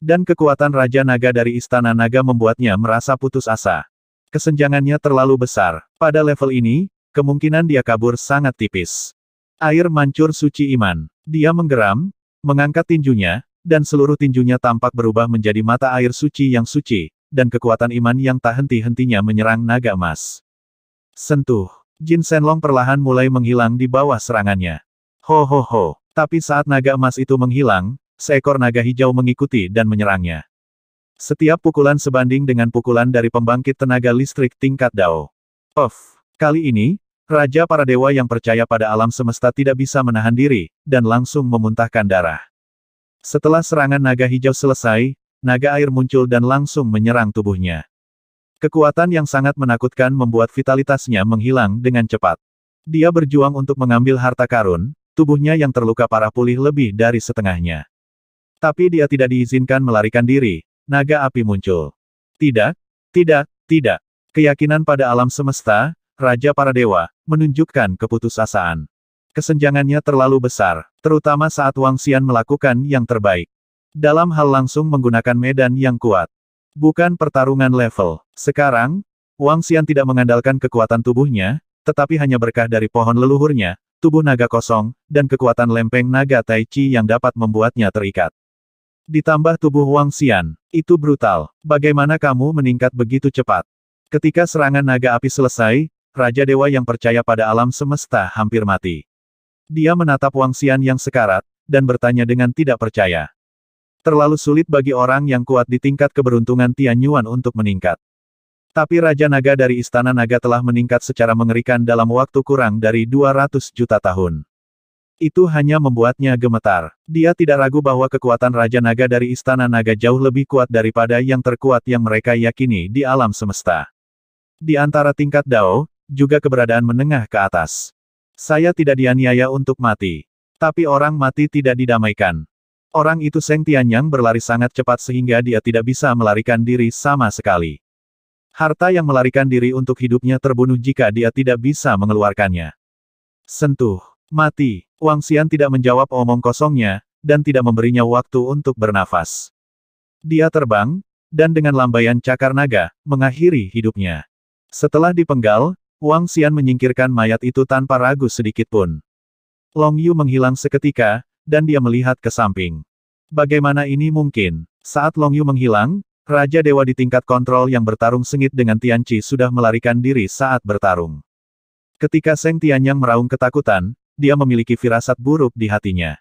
Dan kekuatan Raja Naga dari Istana Naga membuatnya merasa putus asa. Kesenjangannya terlalu besar. Pada level ini, kemungkinan dia kabur sangat tipis. Air mancur suci iman. Dia menggeram, mengangkat tinjunya, dan seluruh tinjunya tampak berubah menjadi mata air suci yang suci, dan kekuatan iman yang tak henti-hentinya menyerang naga emas. Sentuh. Jin Senlong perlahan mulai menghilang di bawah serangannya. Ho ho ho. Tapi saat naga emas itu menghilang, seekor naga hijau mengikuti dan menyerangnya. Setiap pukulan sebanding dengan pukulan dari pembangkit tenaga listrik tingkat Dao. Of, Kali ini, Raja para dewa yang percaya pada alam semesta tidak bisa menahan diri, dan langsung memuntahkan darah. Setelah serangan naga hijau selesai, naga air muncul dan langsung menyerang tubuhnya. Kekuatan yang sangat menakutkan membuat vitalitasnya menghilang dengan cepat. Dia berjuang untuk mengambil harta karun, tubuhnya yang terluka parah pulih lebih dari setengahnya. Tapi dia tidak diizinkan melarikan diri, naga api muncul. Tidak, tidak, tidak. Keyakinan pada alam semesta, Raja para dewa, menunjukkan keputusasaan. Kesenjangannya terlalu besar, terutama saat Wang Xian melakukan yang terbaik. Dalam hal langsung menggunakan medan yang kuat. Bukan pertarungan level. Sekarang, Wang Xian tidak mengandalkan kekuatan tubuhnya, tetapi hanya berkah dari pohon leluhurnya, tubuh naga kosong, dan kekuatan lempeng naga Tai Chi yang dapat membuatnya terikat. Ditambah tubuh Wang Xian, itu brutal. Bagaimana kamu meningkat begitu cepat? Ketika serangan naga api selesai, Raja Dewa yang percaya pada alam semesta hampir mati. Dia menatap Wang Xian yang sekarat, dan bertanya dengan tidak percaya. Terlalu sulit bagi orang yang kuat di tingkat keberuntungan Tianyuan untuk meningkat. Tapi Raja Naga dari Istana Naga telah meningkat secara mengerikan dalam waktu kurang dari 200 juta tahun. Itu hanya membuatnya gemetar. Dia tidak ragu bahwa kekuatan Raja Naga dari Istana Naga jauh lebih kuat daripada yang terkuat yang mereka yakini di alam semesta. Di antara tingkat Dao, juga keberadaan menengah ke atas. Saya tidak dianiaya untuk mati. Tapi orang mati tidak didamaikan. Orang itu Seng Tianyang berlari sangat cepat sehingga dia tidak bisa melarikan diri sama sekali. Harta yang melarikan diri untuk hidupnya terbunuh jika dia tidak bisa mengeluarkannya. Sentuh, mati, Wang Xian tidak menjawab omong kosongnya, dan tidak memberinya waktu untuk bernafas. Dia terbang, dan dengan lambaian cakar naga, mengakhiri hidupnya. Setelah dipenggal, Wang Xian menyingkirkan mayat itu tanpa ragu sedikitpun. Long Yu menghilang seketika, dan dia melihat ke samping. Bagaimana ini mungkin? Saat Long Yu menghilang, Raja Dewa di tingkat kontrol yang bertarung sengit dengan Tian Chi sudah melarikan diri saat bertarung. Ketika Seng Tian yang meraung ketakutan, dia memiliki firasat buruk di hatinya.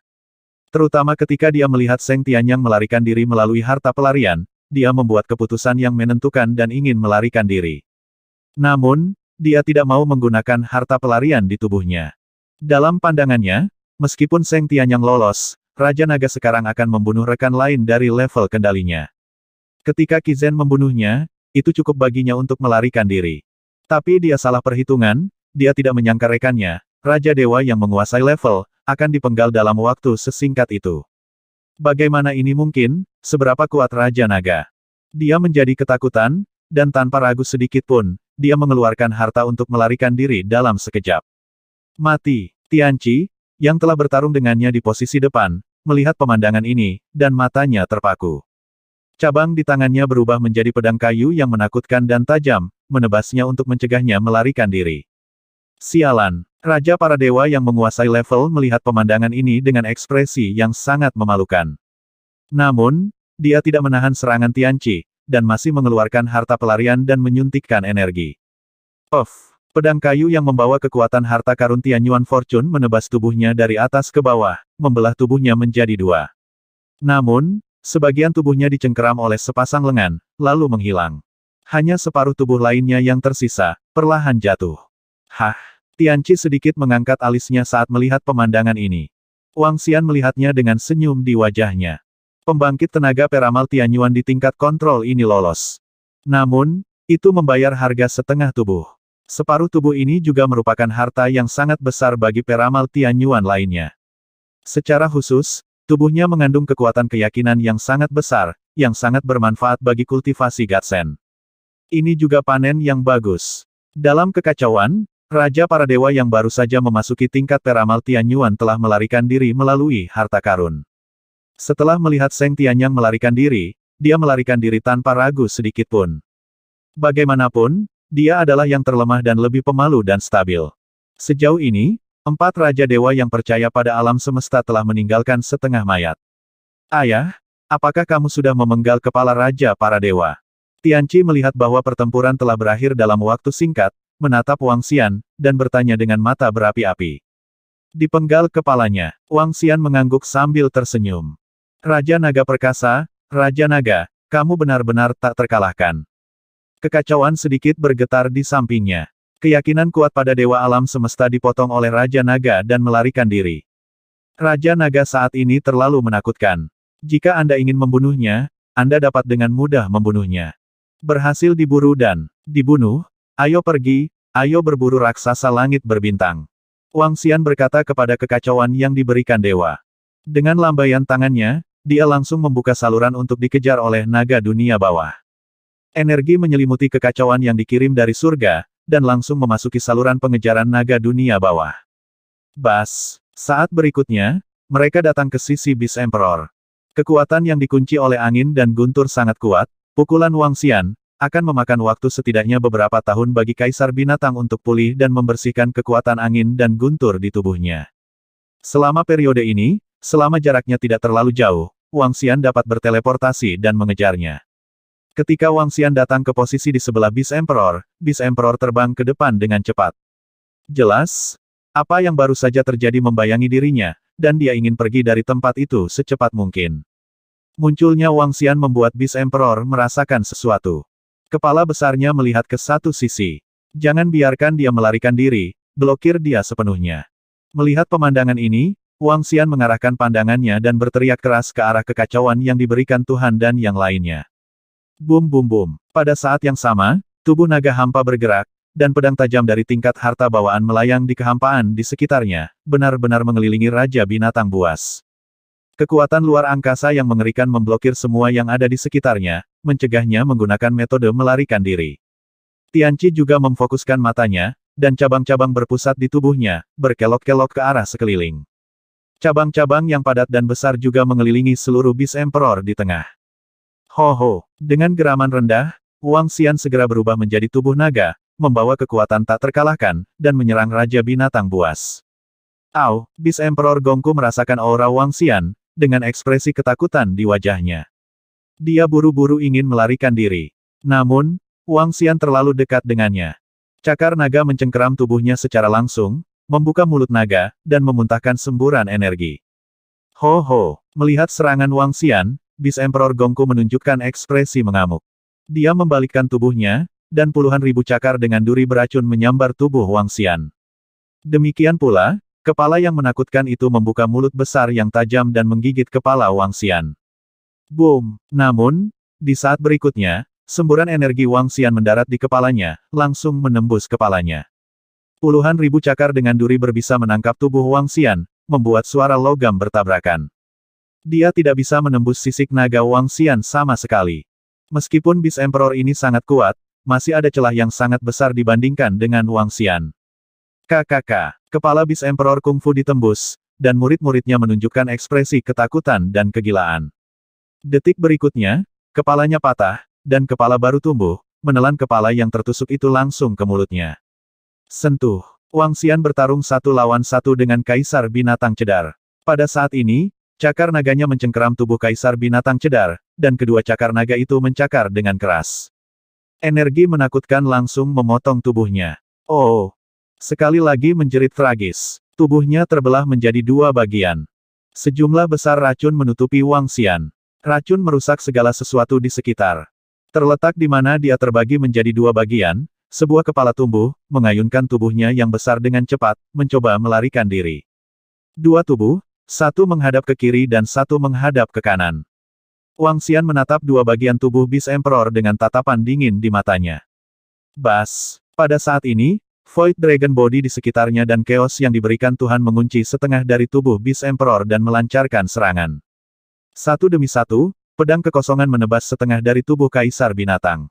Terutama ketika dia melihat Seng Tian yang melarikan diri melalui harta pelarian, dia membuat keputusan yang menentukan dan ingin melarikan diri. Namun, dia tidak mau menggunakan harta pelarian di tubuhnya. Dalam pandangannya, Meskipun Seng Tianyang lolos, Raja Naga sekarang akan membunuh rekan lain dari level kendalinya. Ketika Kizen membunuhnya, itu cukup baginya untuk melarikan diri. Tapi dia salah perhitungan, dia tidak menyangka rekannya, Raja Dewa yang menguasai level, akan dipenggal dalam waktu sesingkat itu. Bagaimana ini mungkin, seberapa kuat Raja Naga? Dia menjadi ketakutan, dan tanpa ragu sedikit pun, dia mengeluarkan harta untuk melarikan diri dalam sekejap. Mati, Tianci, yang telah bertarung dengannya di posisi depan, melihat pemandangan ini, dan matanya terpaku. Cabang di tangannya berubah menjadi pedang kayu yang menakutkan dan tajam, menebasnya untuk mencegahnya melarikan diri. Sialan, Raja para Dewa yang menguasai level melihat pemandangan ini dengan ekspresi yang sangat memalukan. Namun, dia tidak menahan serangan Tianci, dan masih mengeluarkan harta pelarian dan menyuntikkan energi. Of. Pedang kayu yang membawa kekuatan harta karun Tianyuan Fortune menebas tubuhnya dari atas ke bawah, membelah tubuhnya menjadi dua. Namun, sebagian tubuhnya dicengkeram oleh sepasang lengan, lalu menghilang. Hanya separuh tubuh lainnya yang tersisa, perlahan jatuh. Hah! Tianci sedikit mengangkat alisnya saat melihat pemandangan ini. Wang Xian melihatnya dengan senyum di wajahnya. Pembangkit tenaga peramal Tianyuan di tingkat kontrol ini lolos. Namun, itu membayar harga setengah tubuh. Separuh tubuh ini juga merupakan harta yang sangat besar bagi peramal Tianyuan lainnya. Secara khusus, tubuhnya mengandung kekuatan keyakinan yang sangat besar, yang sangat bermanfaat bagi kultivasi Gatsen. Ini juga panen yang bagus. Dalam kekacauan, Raja para dewa yang baru saja memasuki tingkat peramal Tianyuan telah melarikan diri melalui harta karun. Setelah melihat Seng Tianyang melarikan diri, dia melarikan diri tanpa ragu sedikitpun. Bagaimanapun, dia adalah yang terlemah dan lebih pemalu dan stabil. Sejauh ini, empat Raja Dewa yang percaya pada alam semesta telah meninggalkan setengah mayat. Ayah, apakah kamu sudah memenggal kepala Raja para Dewa? Tianci melihat bahwa pertempuran telah berakhir dalam waktu singkat, menatap Wang Xian, dan bertanya dengan mata berapi-api. Dipenggal kepalanya, Wang Xian mengangguk sambil tersenyum. Raja Naga Perkasa, Raja Naga, kamu benar-benar tak terkalahkan. Kekacauan sedikit bergetar di sampingnya. Keyakinan kuat pada Dewa Alam Semesta dipotong oleh Raja Naga dan melarikan diri. Raja Naga saat ini terlalu menakutkan. Jika Anda ingin membunuhnya, Anda dapat dengan mudah membunuhnya. Berhasil diburu dan dibunuh, ayo pergi, ayo berburu raksasa langit berbintang. Wang Xian berkata kepada kekacauan yang diberikan dewa. Dengan lambaian tangannya, dia langsung membuka saluran untuk dikejar oleh naga dunia bawah. Energi menyelimuti kekacauan yang dikirim dari surga, dan langsung memasuki saluran pengejaran naga dunia bawah. Bas. Saat berikutnya, mereka datang ke sisi bis Emperor. Kekuatan yang dikunci oleh angin dan guntur sangat kuat, pukulan Wang Xian akan memakan waktu setidaknya beberapa tahun bagi Kaisar Binatang untuk pulih dan membersihkan kekuatan angin dan guntur di tubuhnya. Selama periode ini, selama jaraknya tidak terlalu jauh, Wang Xian dapat berteleportasi dan mengejarnya. Ketika Wang Xian datang ke posisi di sebelah Bis Emperor, Bis Emperor terbang ke depan dengan cepat. Jelas? Apa yang baru saja terjadi membayangi dirinya, dan dia ingin pergi dari tempat itu secepat mungkin. Munculnya Wang Xian membuat Bis Emperor merasakan sesuatu. Kepala besarnya melihat ke satu sisi. Jangan biarkan dia melarikan diri, blokir dia sepenuhnya. Melihat pemandangan ini, Wang Xian mengarahkan pandangannya dan berteriak keras ke arah kekacauan yang diberikan Tuhan dan yang lainnya. Bum bum bum. Pada saat yang sama, tubuh naga hampa bergerak, dan pedang tajam dari tingkat harta bawaan melayang di kehampaan di sekitarnya, benar-benar mengelilingi Raja Binatang Buas. Kekuatan luar angkasa yang mengerikan memblokir semua yang ada di sekitarnya, mencegahnya menggunakan metode melarikan diri. Tianci juga memfokuskan matanya, dan cabang-cabang berpusat di tubuhnya, berkelok-kelok ke arah sekeliling. Cabang-cabang yang padat dan besar juga mengelilingi seluruh bis Emperor di tengah. Ho ho. Dengan geraman rendah, Wang Xian segera berubah menjadi tubuh naga, membawa kekuatan tak terkalahkan, dan menyerang Raja Binatang Buas. Au, Bis Emperor Gongku merasakan aura Wang Xian, dengan ekspresi ketakutan di wajahnya. Dia buru-buru ingin melarikan diri. Namun, Wang Xian terlalu dekat dengannya. Cakar naga mencengkeram tubuhnya secara langsung, membuka mulut naga, dan memuntahkan semburan energi. Ho ho, melihat serangan Wang Xian, Bis Emperor Gongku menunjukkan ekspresi mengamuk. Dia membalikkan tubuhnya, dan puluhan ribu cakar dengan duri beracun menyambar tubuh Wang Xian. Demikian pula, kepala yang menakutkan itu membuka mulut besar yang tajam dan menggigit kepala Wang Xian. Boom! Namun, di saat berikutnya, semburan energi Wang Xian mendarat di kepalanya, langsung menembus kepalanya. Puluhan ribu cakar dengan duri berbisa menangkap tubuh Wang Xian, membuat suara logam bertabrakan. Dia tidak bisa menembus sisik naga Wang Xian sama sekali. Meskipun bis Emperor ini sangat kuat, masih ada celah yang sangat besar dibandingkan dengan Wang Xian. KKK, kepala bis Emperor kungfu ditembus, dan murid-muridnya menunjukkan ekspresi ketakutan dan kegilaan. Detik berikutnya, kepalanya patah, dan kepala baru tumbuh, menelan kepala yang tertusuk itu langsung ke mulutnya. Sentuh, Wang Xian bertarung satu lawan satu dengan Kaisar Binatang Cedar. Pada saat ini, Cakar naganya mencengkeram tubuh kaisar binatang cedar, dan kedua cakar naga itu mencakar dengan keras. Energi menakutkan langsung memotong tubuhnya. Oh! Sekali lagi menjerit tragis. Tubuhnya terbelah menjadi dua bagian. Sejumlah besar racun menutupi Wang Xian. Racun merusak segala sesuatu di sekitar. Terletak di mana dia terbagi menjadi dua bagian, sebuah kepala tumbuh, mengayunkan tubuhnya yang besar dengan cepat, mencoba melarikan diri. Dua tubuh, satu menghadap ke kiri dan satu menghadap ke kanan. Wang Xian menatap dua bagian tubuh Bis Emperor dengan tatapan dingin di matanya. Bas, pada saat ini, Void Dragon Body di sekitarnya dan chaos yang diberikan Tuhan mengunci setengah dari tubuh Bis Emperor dan melancarkan serangan. Satu demi satu, pedang kekosongan menebas setengah dari tubuh Kaisar Binatang.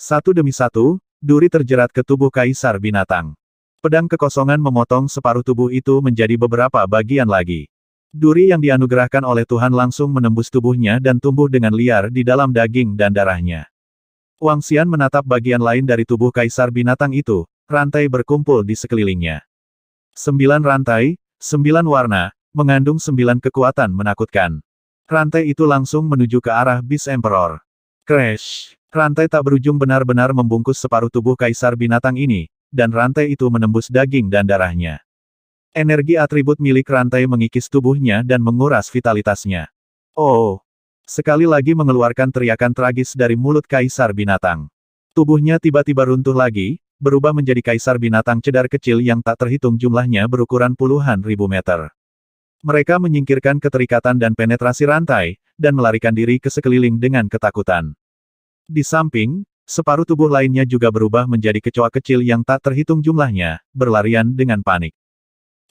Satu demi satu, duri terjerat ke tubuh Kaisar Binatang. Pedang kekosongan memotong separuh tubuh itu menjadi beberapa bagian lagi. Duri yang dianugerahkan oleh Tuhan langsung menembus tubuhnya dan tumbuh dengan liar di dalam daging dan darahnya. Wang Xian menatap bagian lain dari tubuh kaisar binatang itu, rantai berkumpul di sekelilingnya. Sembilan rantai, sembilan warna, mengandung sembilan kekuatan menakutkan. Rantai itu langsung menuju ke arah Bis Emperor. Crash! Rantai tak berujung benar-benar membungkus separuh tubuh kaisar binatang ini, dan rantai itu menembus daging dan darahnya. Energi atribut milik rantai mengikis tubuhnya dan menguras vitalitasnya. Oh! Sekali lagi mengeluarkan teriakan tragis dari mulut kaisar binatang. Tubuhnya tiba-tiba runtuh lagi, berubah menjadi kaisar binatang cedar kecil yang tak terhitung jumlahnya berukuran puluhan ribu meter. Mereka menyingkirkan keterikatan dan penetrasi rantai, dan melarikan diri ke sekeliling dengan ketakutan. Di samping, separuh tubuh lainnya juga berubah menjadi kecoa kecil yang tak terhitung jumlahnya, berlarian dengan panik.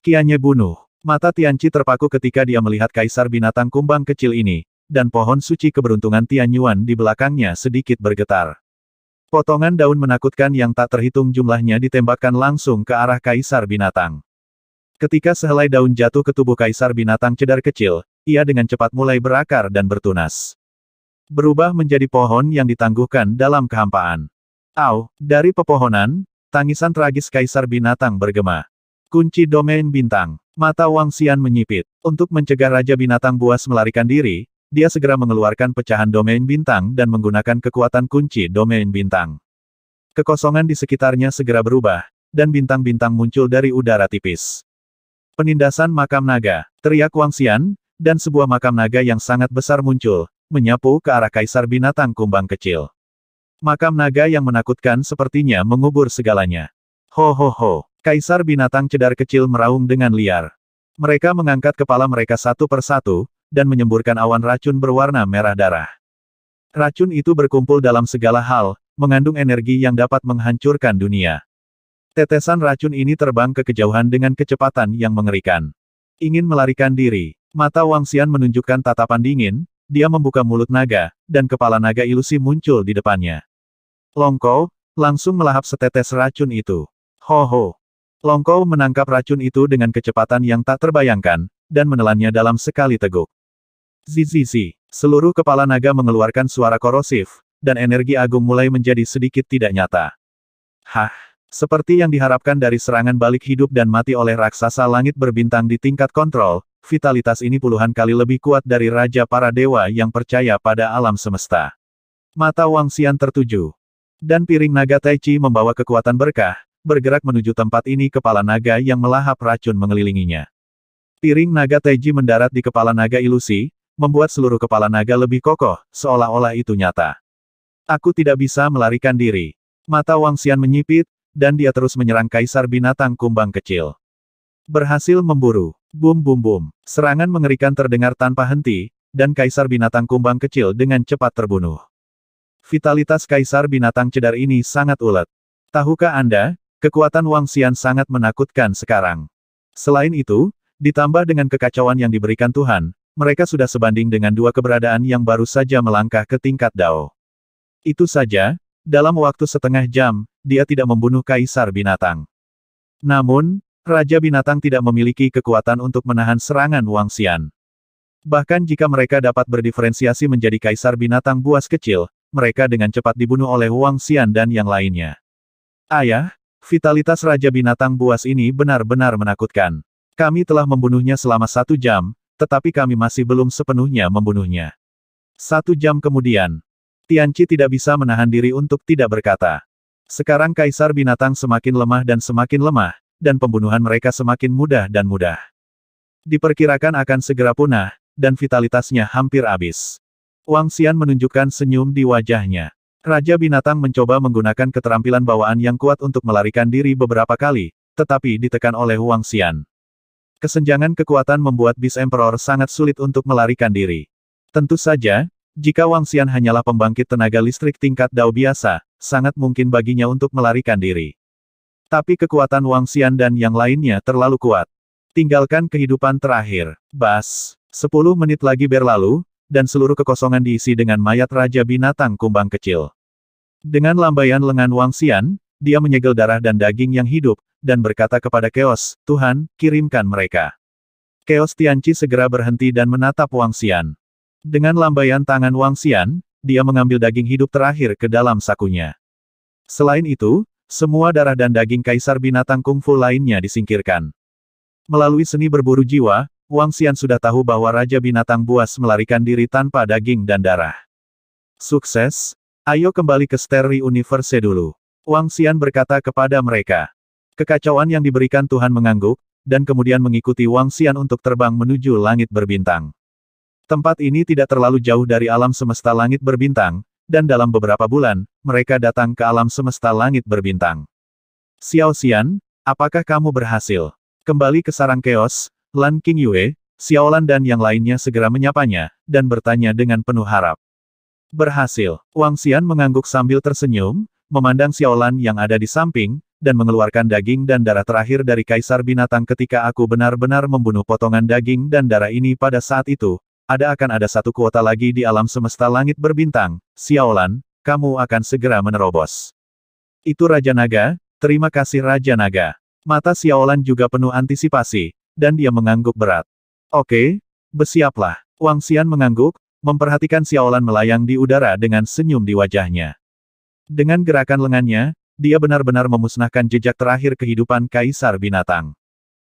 Kianye bunuh. Mata Tianci terpaku ketika dia melihat kaisar binatang kumbang kecil ini, dan pohon suci keberuntungan Tianyuan di belakangnya sedikit bergetar. Potongan daun menakutkan yang tak terhitung jumlahnya ditembakkan langsung ke arah kaisar binatang. Ketika sehelai daun jatuh ke tubuh kaisar binatang cedar kecil, ia dengan cepat mulai berakar dan bertunas. Berubah menjadi pohon yang ditangguhkan dalam kehampaan. Au, dari pepohonan, tangisan tragis kaisar binatang bergema. Kunci domain bintang. Mata Wang Xian menyipit. Untuk mencegah Raja Binatang Buas melarikan diri, dia segera mengeluarkan pecahan domain bintang dan menggunakan kekuatan kunci domain bintang. Kekosongan di sekitarnya segera berubah, dan bintang-bintang muncul dari udara tipis. Penindasan makam naga, teriak Wang Xian, dan sebuah makam naga yang sangat besar muncul, menyapu ke arah kaisar binatang kumbang kecil. Makam naga yang menakutkan sepertinya mengubur segalanya. Ho ho ho. Kaisar binatang cedar kecil meraung dengan liar. Mereka mengangkat kepala mereka satu persatu, dan menyemburkan awan racun berwarna merah darah. Racun itu berkumpul dalam segala hal, mengandung energi yang dapat menghancurkan dunia. Tetesan racun ini terbang ke kejauhan dengan kecepatan yang mengerikan. Ingin melarikan diri, mata Wang Xian menunjukkan tatapan dingin, dia membuka mulut naga, dan kepala naga ilusi muncul di depannya. Longko, langsung melahap setetes racun itu. Ho ho, Longkou menangkap racun itu dengan kecepatan yang tak terbayangkan, dan menelannya dalam sekali teguk. Zizizi, seluruh kepala naga mengeluarkan suara korosif, dan energi agung mulai menjadi sedikit tidak nyata. Hah, seperti yang diharapkan dari serangan balik hidup dan mati oleh raksasa langit berbintang di tingkat kontrol, vitalitas ini puluhan kali lebih kuat dari Raja Para Dewa yang percaya pada alam semesta. Mata Wang Xian tertuju. Dan piring naga Tai Chi membawa kekuatan berkah, bergerak menuju tempat ini kepala naga yang melahap racun mengelilinginya. Piring naga Teji mendarat di kepala naga ilusi, membuat seluruh kepala naga lebih kokoh, seolah-olah itu nyata. Aku tidak bisa melarikan diri. Mata Wang Xian menyipit, dan dia terus menyerang kaisar binatang kumbang kecil. Berhasil memburu. Bum bum bum. Serangan mengerikan terdengar tanpa henti, dan kaisar binatang kumbang kecil dengan cepat terbunuh. Vitalitas kaisar binatang cedar ini sangat ulet. Tahukah Anda, Kekuatan Wang Xian sangat menakutkan sekarang. Selain itu, ditambah dengan kekacauan yang diberikan Tuhan, mereka sudah sebanding dengan dua keberadaan yang baru saja melangkah ke tingkat Dao. Itu saja, dalam waktu setengah jam, dia tidak membunuh Kaisar Binatang. Namun, Raja Binatang tidak memiliki kekuatan untuk menahan serangan Wang Xian. Bahkan jika mereka dapat berdiferensiasi menjadi Kaisar Binatang buas kecil, mereka dengan cepat dibunuh oleh Wang Xian dan yang lainnya. Ayah, Vitalitas Raja Binatang Buas ini benar-benar menakutkan. Kami telah membunuhnya selama satu jam, tetapi kami masih belum sepenuhnya membunuhnya. Satu jam kemudian, Tianci tidak bisa menahan diri untuk tidak berkata. Sekarang Kaisar Binatang semakin lemah dan semakin lemah, dan pembunuhan mereka semakin mudah dan mudah. Diperkirakan akan segera punah, dan vitalitasnya hampir habis. Wang Xian menunjukkan senyum di wajahnya. Raja Binatang mencoba menggunakan keterampilan bawaan yang kuat untuk melarikan diri beberapa kali, tetapi ditekan oleh Wang Xian. Kesenjangan kekuatan membuat Bis Emperor sangat sulit untuk melarikan diri. Tentu saja, jika Wang Xian hanyalah pembangkit tenaga listrik tingkat Dao biasa, sangat mungkin baginya untuk melarikan diri. Tapi kekuatan Wang Xian dan yang lainnya terlalu kuat. Tinggalkan kehidupan terakhir. Bas. Sepuluh menit lagi berlalu, dan seluruh kekosongan diisi dengan mayat Raja Binatang Kumbang Kecil. Dengan lambaian lengan Wang Xian, dia menyegel darah dan daging yang hidup, dan berkata kepada Keos, Tuhan, kirimkan mereka. Keos Tianci segera berhenti dan menatap Wang Xian. Dengan lambaian tangan Wang Xian, dia mengambil daging hidup terakhir ke dalam sakunya. Selain itu, semua darah dan daging kaisar binatang kungfu lainnya disingkirkan. Melalui seni berburu jiwa, Wang Xian sudah tahu bahwa Raja Binatang Buas melarikan diri tanpa daging dan darah. Sukses, ayo kembali ke Sterri Universe dulu. Wang Xian berkata kepada mereka. Kekacauan yang diberikan Tuhan mengangguk, dan kemudian mengikuti Wang Xian untuk terbang menuju langit berbintang. Tempat ini tidak terlalu jauh dari alam semesta langit berbintang, dan dalam beberapa bulan, mereka datang ke alam semesta langit berbintang. Xiao Xian, apakah kamu berhasil? Kembali ke sarang keos, Lan King Yue, Xiaolan dan yang lainnya segera menyapanya, dan bertanya dengan penuh harap. Berhasil, Wang Xian mengangguk sambil tersenyum, memandang Xiaolan yang ada di samping, dan mengeluarkan daging dan darah terakhir dari kaisar binatang ketika aku benar-benar membunuh potongan daging dan darah ini pada saat itu, ada akan ada satu kuota lagi di alam semesta langit berbintang, Xiaolan, kamu akan segera menerobos. Itu Raja Naga, terima kasih Raja Naga. Mata Xiaolan juga penuh antisipasi, dan dia mengangguk berat. Oke, bersiaplah. Wang Xian mengangguk, memperhatikan Xiaolan melayang di udara dengan senyum di wajahnya. Dengan gerakan lengannya, dia benar-benar memusnahkan jejak terakhir kehidupan Kaisar Binatang.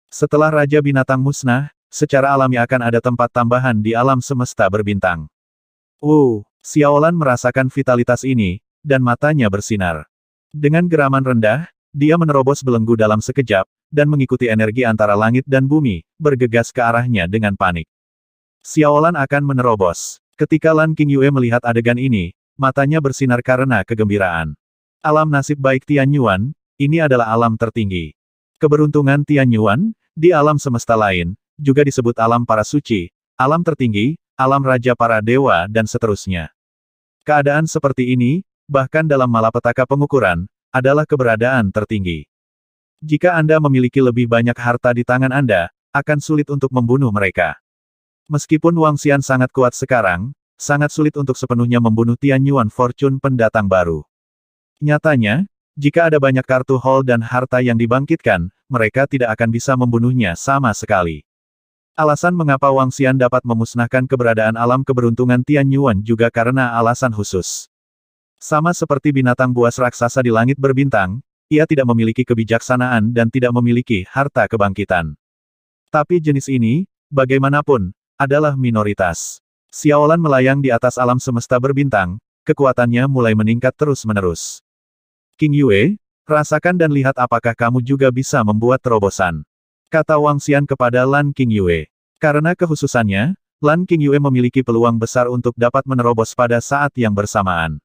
Setelah Raja Binatang musnah, secara alami akan ada tempat tambahan di alam semesta berbintang. Wow, oh, Xiaolan merasakan vitalitas ini, dan matanya bersinar. Dengan geraman rendah, dia menerobos belenggu dalam sekejap, dan mengikuti energi antara langit dan bumi, bergegas ke arahnya dengan panik. Xiaolan akan menerobos. Ketika Lan King Yue melihat adegan ini, matanya bersinar karena kegembiraan. Alam nasib baik Tian Yuan, ini adalah alam tertinggi. Keberuntungan Tian Yuan, di alam semesta lain, juga disebut alam para suci, alam tertinggi, alam raja para dewa dan seterusnya. Keadaan seperti ini, bahkan dalam malapetaka pengukuran, adalah keberadaan tertinggi. Jika Anda memiliki lebih banyak harta di tangan Anda, akan sulit untuk membunuh mereka. Meskipun Wang Xian sangat kuat sekarang, sangat sulit untuk sepenuhnya membunuh Tian Yuan Fortune pendatang baru. Nyatanya, jika ada banyak kartu hall dan harta yang dibangkitkan, mereka tidak akan bisa membunuhnya sama sekali. Alasan mengapa Wang Xian dapat memusnahkan keberadaan alam keberuntungan Tian Yuan juga karena alasan khusus. Sama seperti binatang buas raksasa di langit berbintang, ia tidak memiliki kebijaksanaan dan tidak memiliki harta kebangkitan. Tapi jenis ini, bagaimanapun, adalah minoritas. Xiaolan melayang di atas alam semesta berbintang, kekuatannya mulai meningkat terus-menerus. King Yue, rasakan dan lihat apakah kamu juga bisa membuat terobosan. Kata Wang Xian kepada Lan King Yue. Karena kehususannya, Lan King Yue memiliki peluang besar untuk dapat menerobos pada saat yang bersamaan.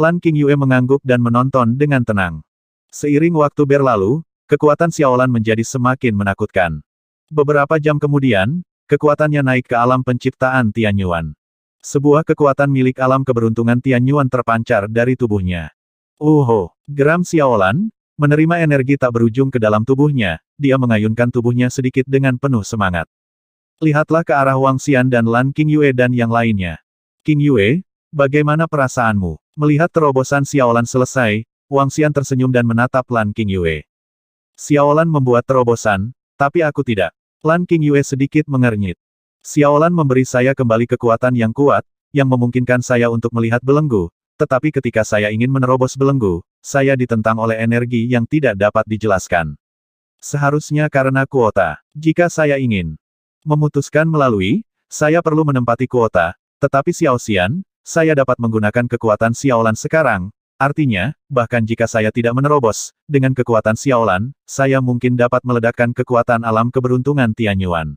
Lan King Yue mengangguk dan menonton dengan tenang. Seiring waktu berlalu, kekuatan Xiaolan menjadi semakin menakutkan. Beberapa jam kemudian, kekuatannya naik ke alam penciptaan Tianyuan. Sebuah kekuatan milik alam keberuntungan Tianyuan terpancar dari tubuhnya. Uho, geram Xiaolan, menerima energi tak berujung ke dalam tubuhnya, dia mengayunkan tubuhnya sedikit dengan penuh semangat. Lihatlah ke arah Wang Xian dan Lan King Yue dan yang lainnya. King Yue, bagaimana perasaanmu? Melihat terobosan Xiaolan selesai, Wang Xian tersenyum dan menatap Lan King Yue. Xiaolan membuat terobosan, tapi aku tidak. Lan King Yue sedikit mengernyit. Xiaolan memberi saya kembali kekuatan yang kuat, yang memungkinkan saya untuk melihat belenggu, tetapi ketika saya ingin menerobos belenggu, saya ditentang oleh energi yang tidak dapat dijelaskan. Seharusnya karena kuota. Jika saya ingin memutuskan melalui, saya perlu menempati kuota, tetapi Xian, saya dapat menggunakan kekuatan Xiaolan sekarang, Artinya, bahkan jika saya tidak menerobos, dengan kekuatan Xiaolan, saya mungkin dapat meledakkan kekuatan alam keberuntungan Tianyuan.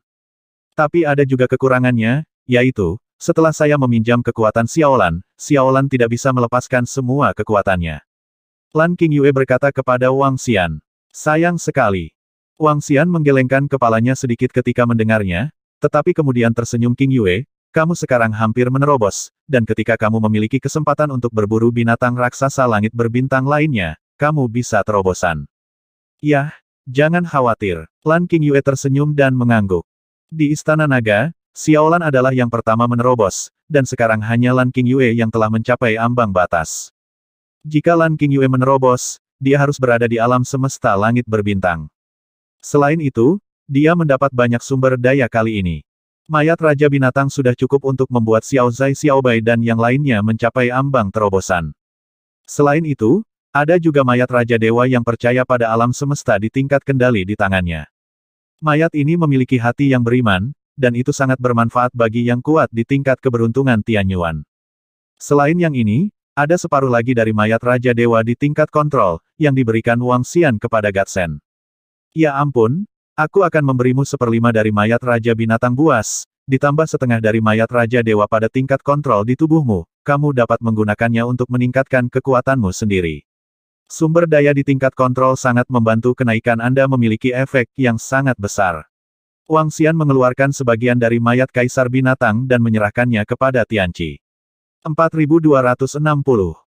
Tapi ada juga kekurangannya, yaitu, setelah saya meminjam kekuatan Xiaolan, Xiaolan tidak bisa melepaskan semua kekuatannya. Lan King Yue berkata kepada Wang Xian. Sayang sekali. Wang Xian menggelengkan kepalanya sedikit ketika mendengarnya, tetapi kemudian tersenyum King Yue, kamu sekarang hampir menerobos, dan ketika kamu memiliki kesempatan untuk berburu binatang raksasa langit berbintang lainnya, kamu bisa terobosan. Yah, jangan khawatir. Lan King Yue tersenyum dan mengangguk. Di Istana Naga, Xiaolan adalah yang pertama menerobos, dan sekarang hanya Lan King Yue yang telah mencapai ambang batas. Jika Lan King Yue menerobos, dia harus berada di alam semesta langit berbintang. Selain itu, dia mendapat banyak sumber daya kali ini. Mayat Raja Binatang sudah cukup untuk membuat Xiao Zai Xiao Bai dan yang lainnya mencapai ambang terobosan. Selain itu, ada juga mayat Raja Dewa yang percaya pada alam semesta di tingkat kendali di tangannya. Mayat ini memiliki hati yang beriman, dan itu sangat bermanfaat bagi yang kuat di tingkat keberuntungan Tianyuan. Selain yang ini, ada separuh lagi dari mayat Raja Dewa di tingkat kontrol, yang diberikan Wang Xian kepada Gatsen. Ya ampun, Aku akan memberimu seperlima dari mayat Raja Binatang Buas, ditambah setengah dari mayat Raja Dewa pada tingkat kontrol di tubuhmu, kamu dapat menggunakannya untuk meningkatkan kekuatanmu sendiri. Sumber daya di tingkat kontrol sangat membantu kenaikan Anda memiliki efek yang sangat besar. Wang Xian mengeluarkan sebagian dari mayat Kaisar Binatang dan menyerahkannya kepada Tianqi. 4260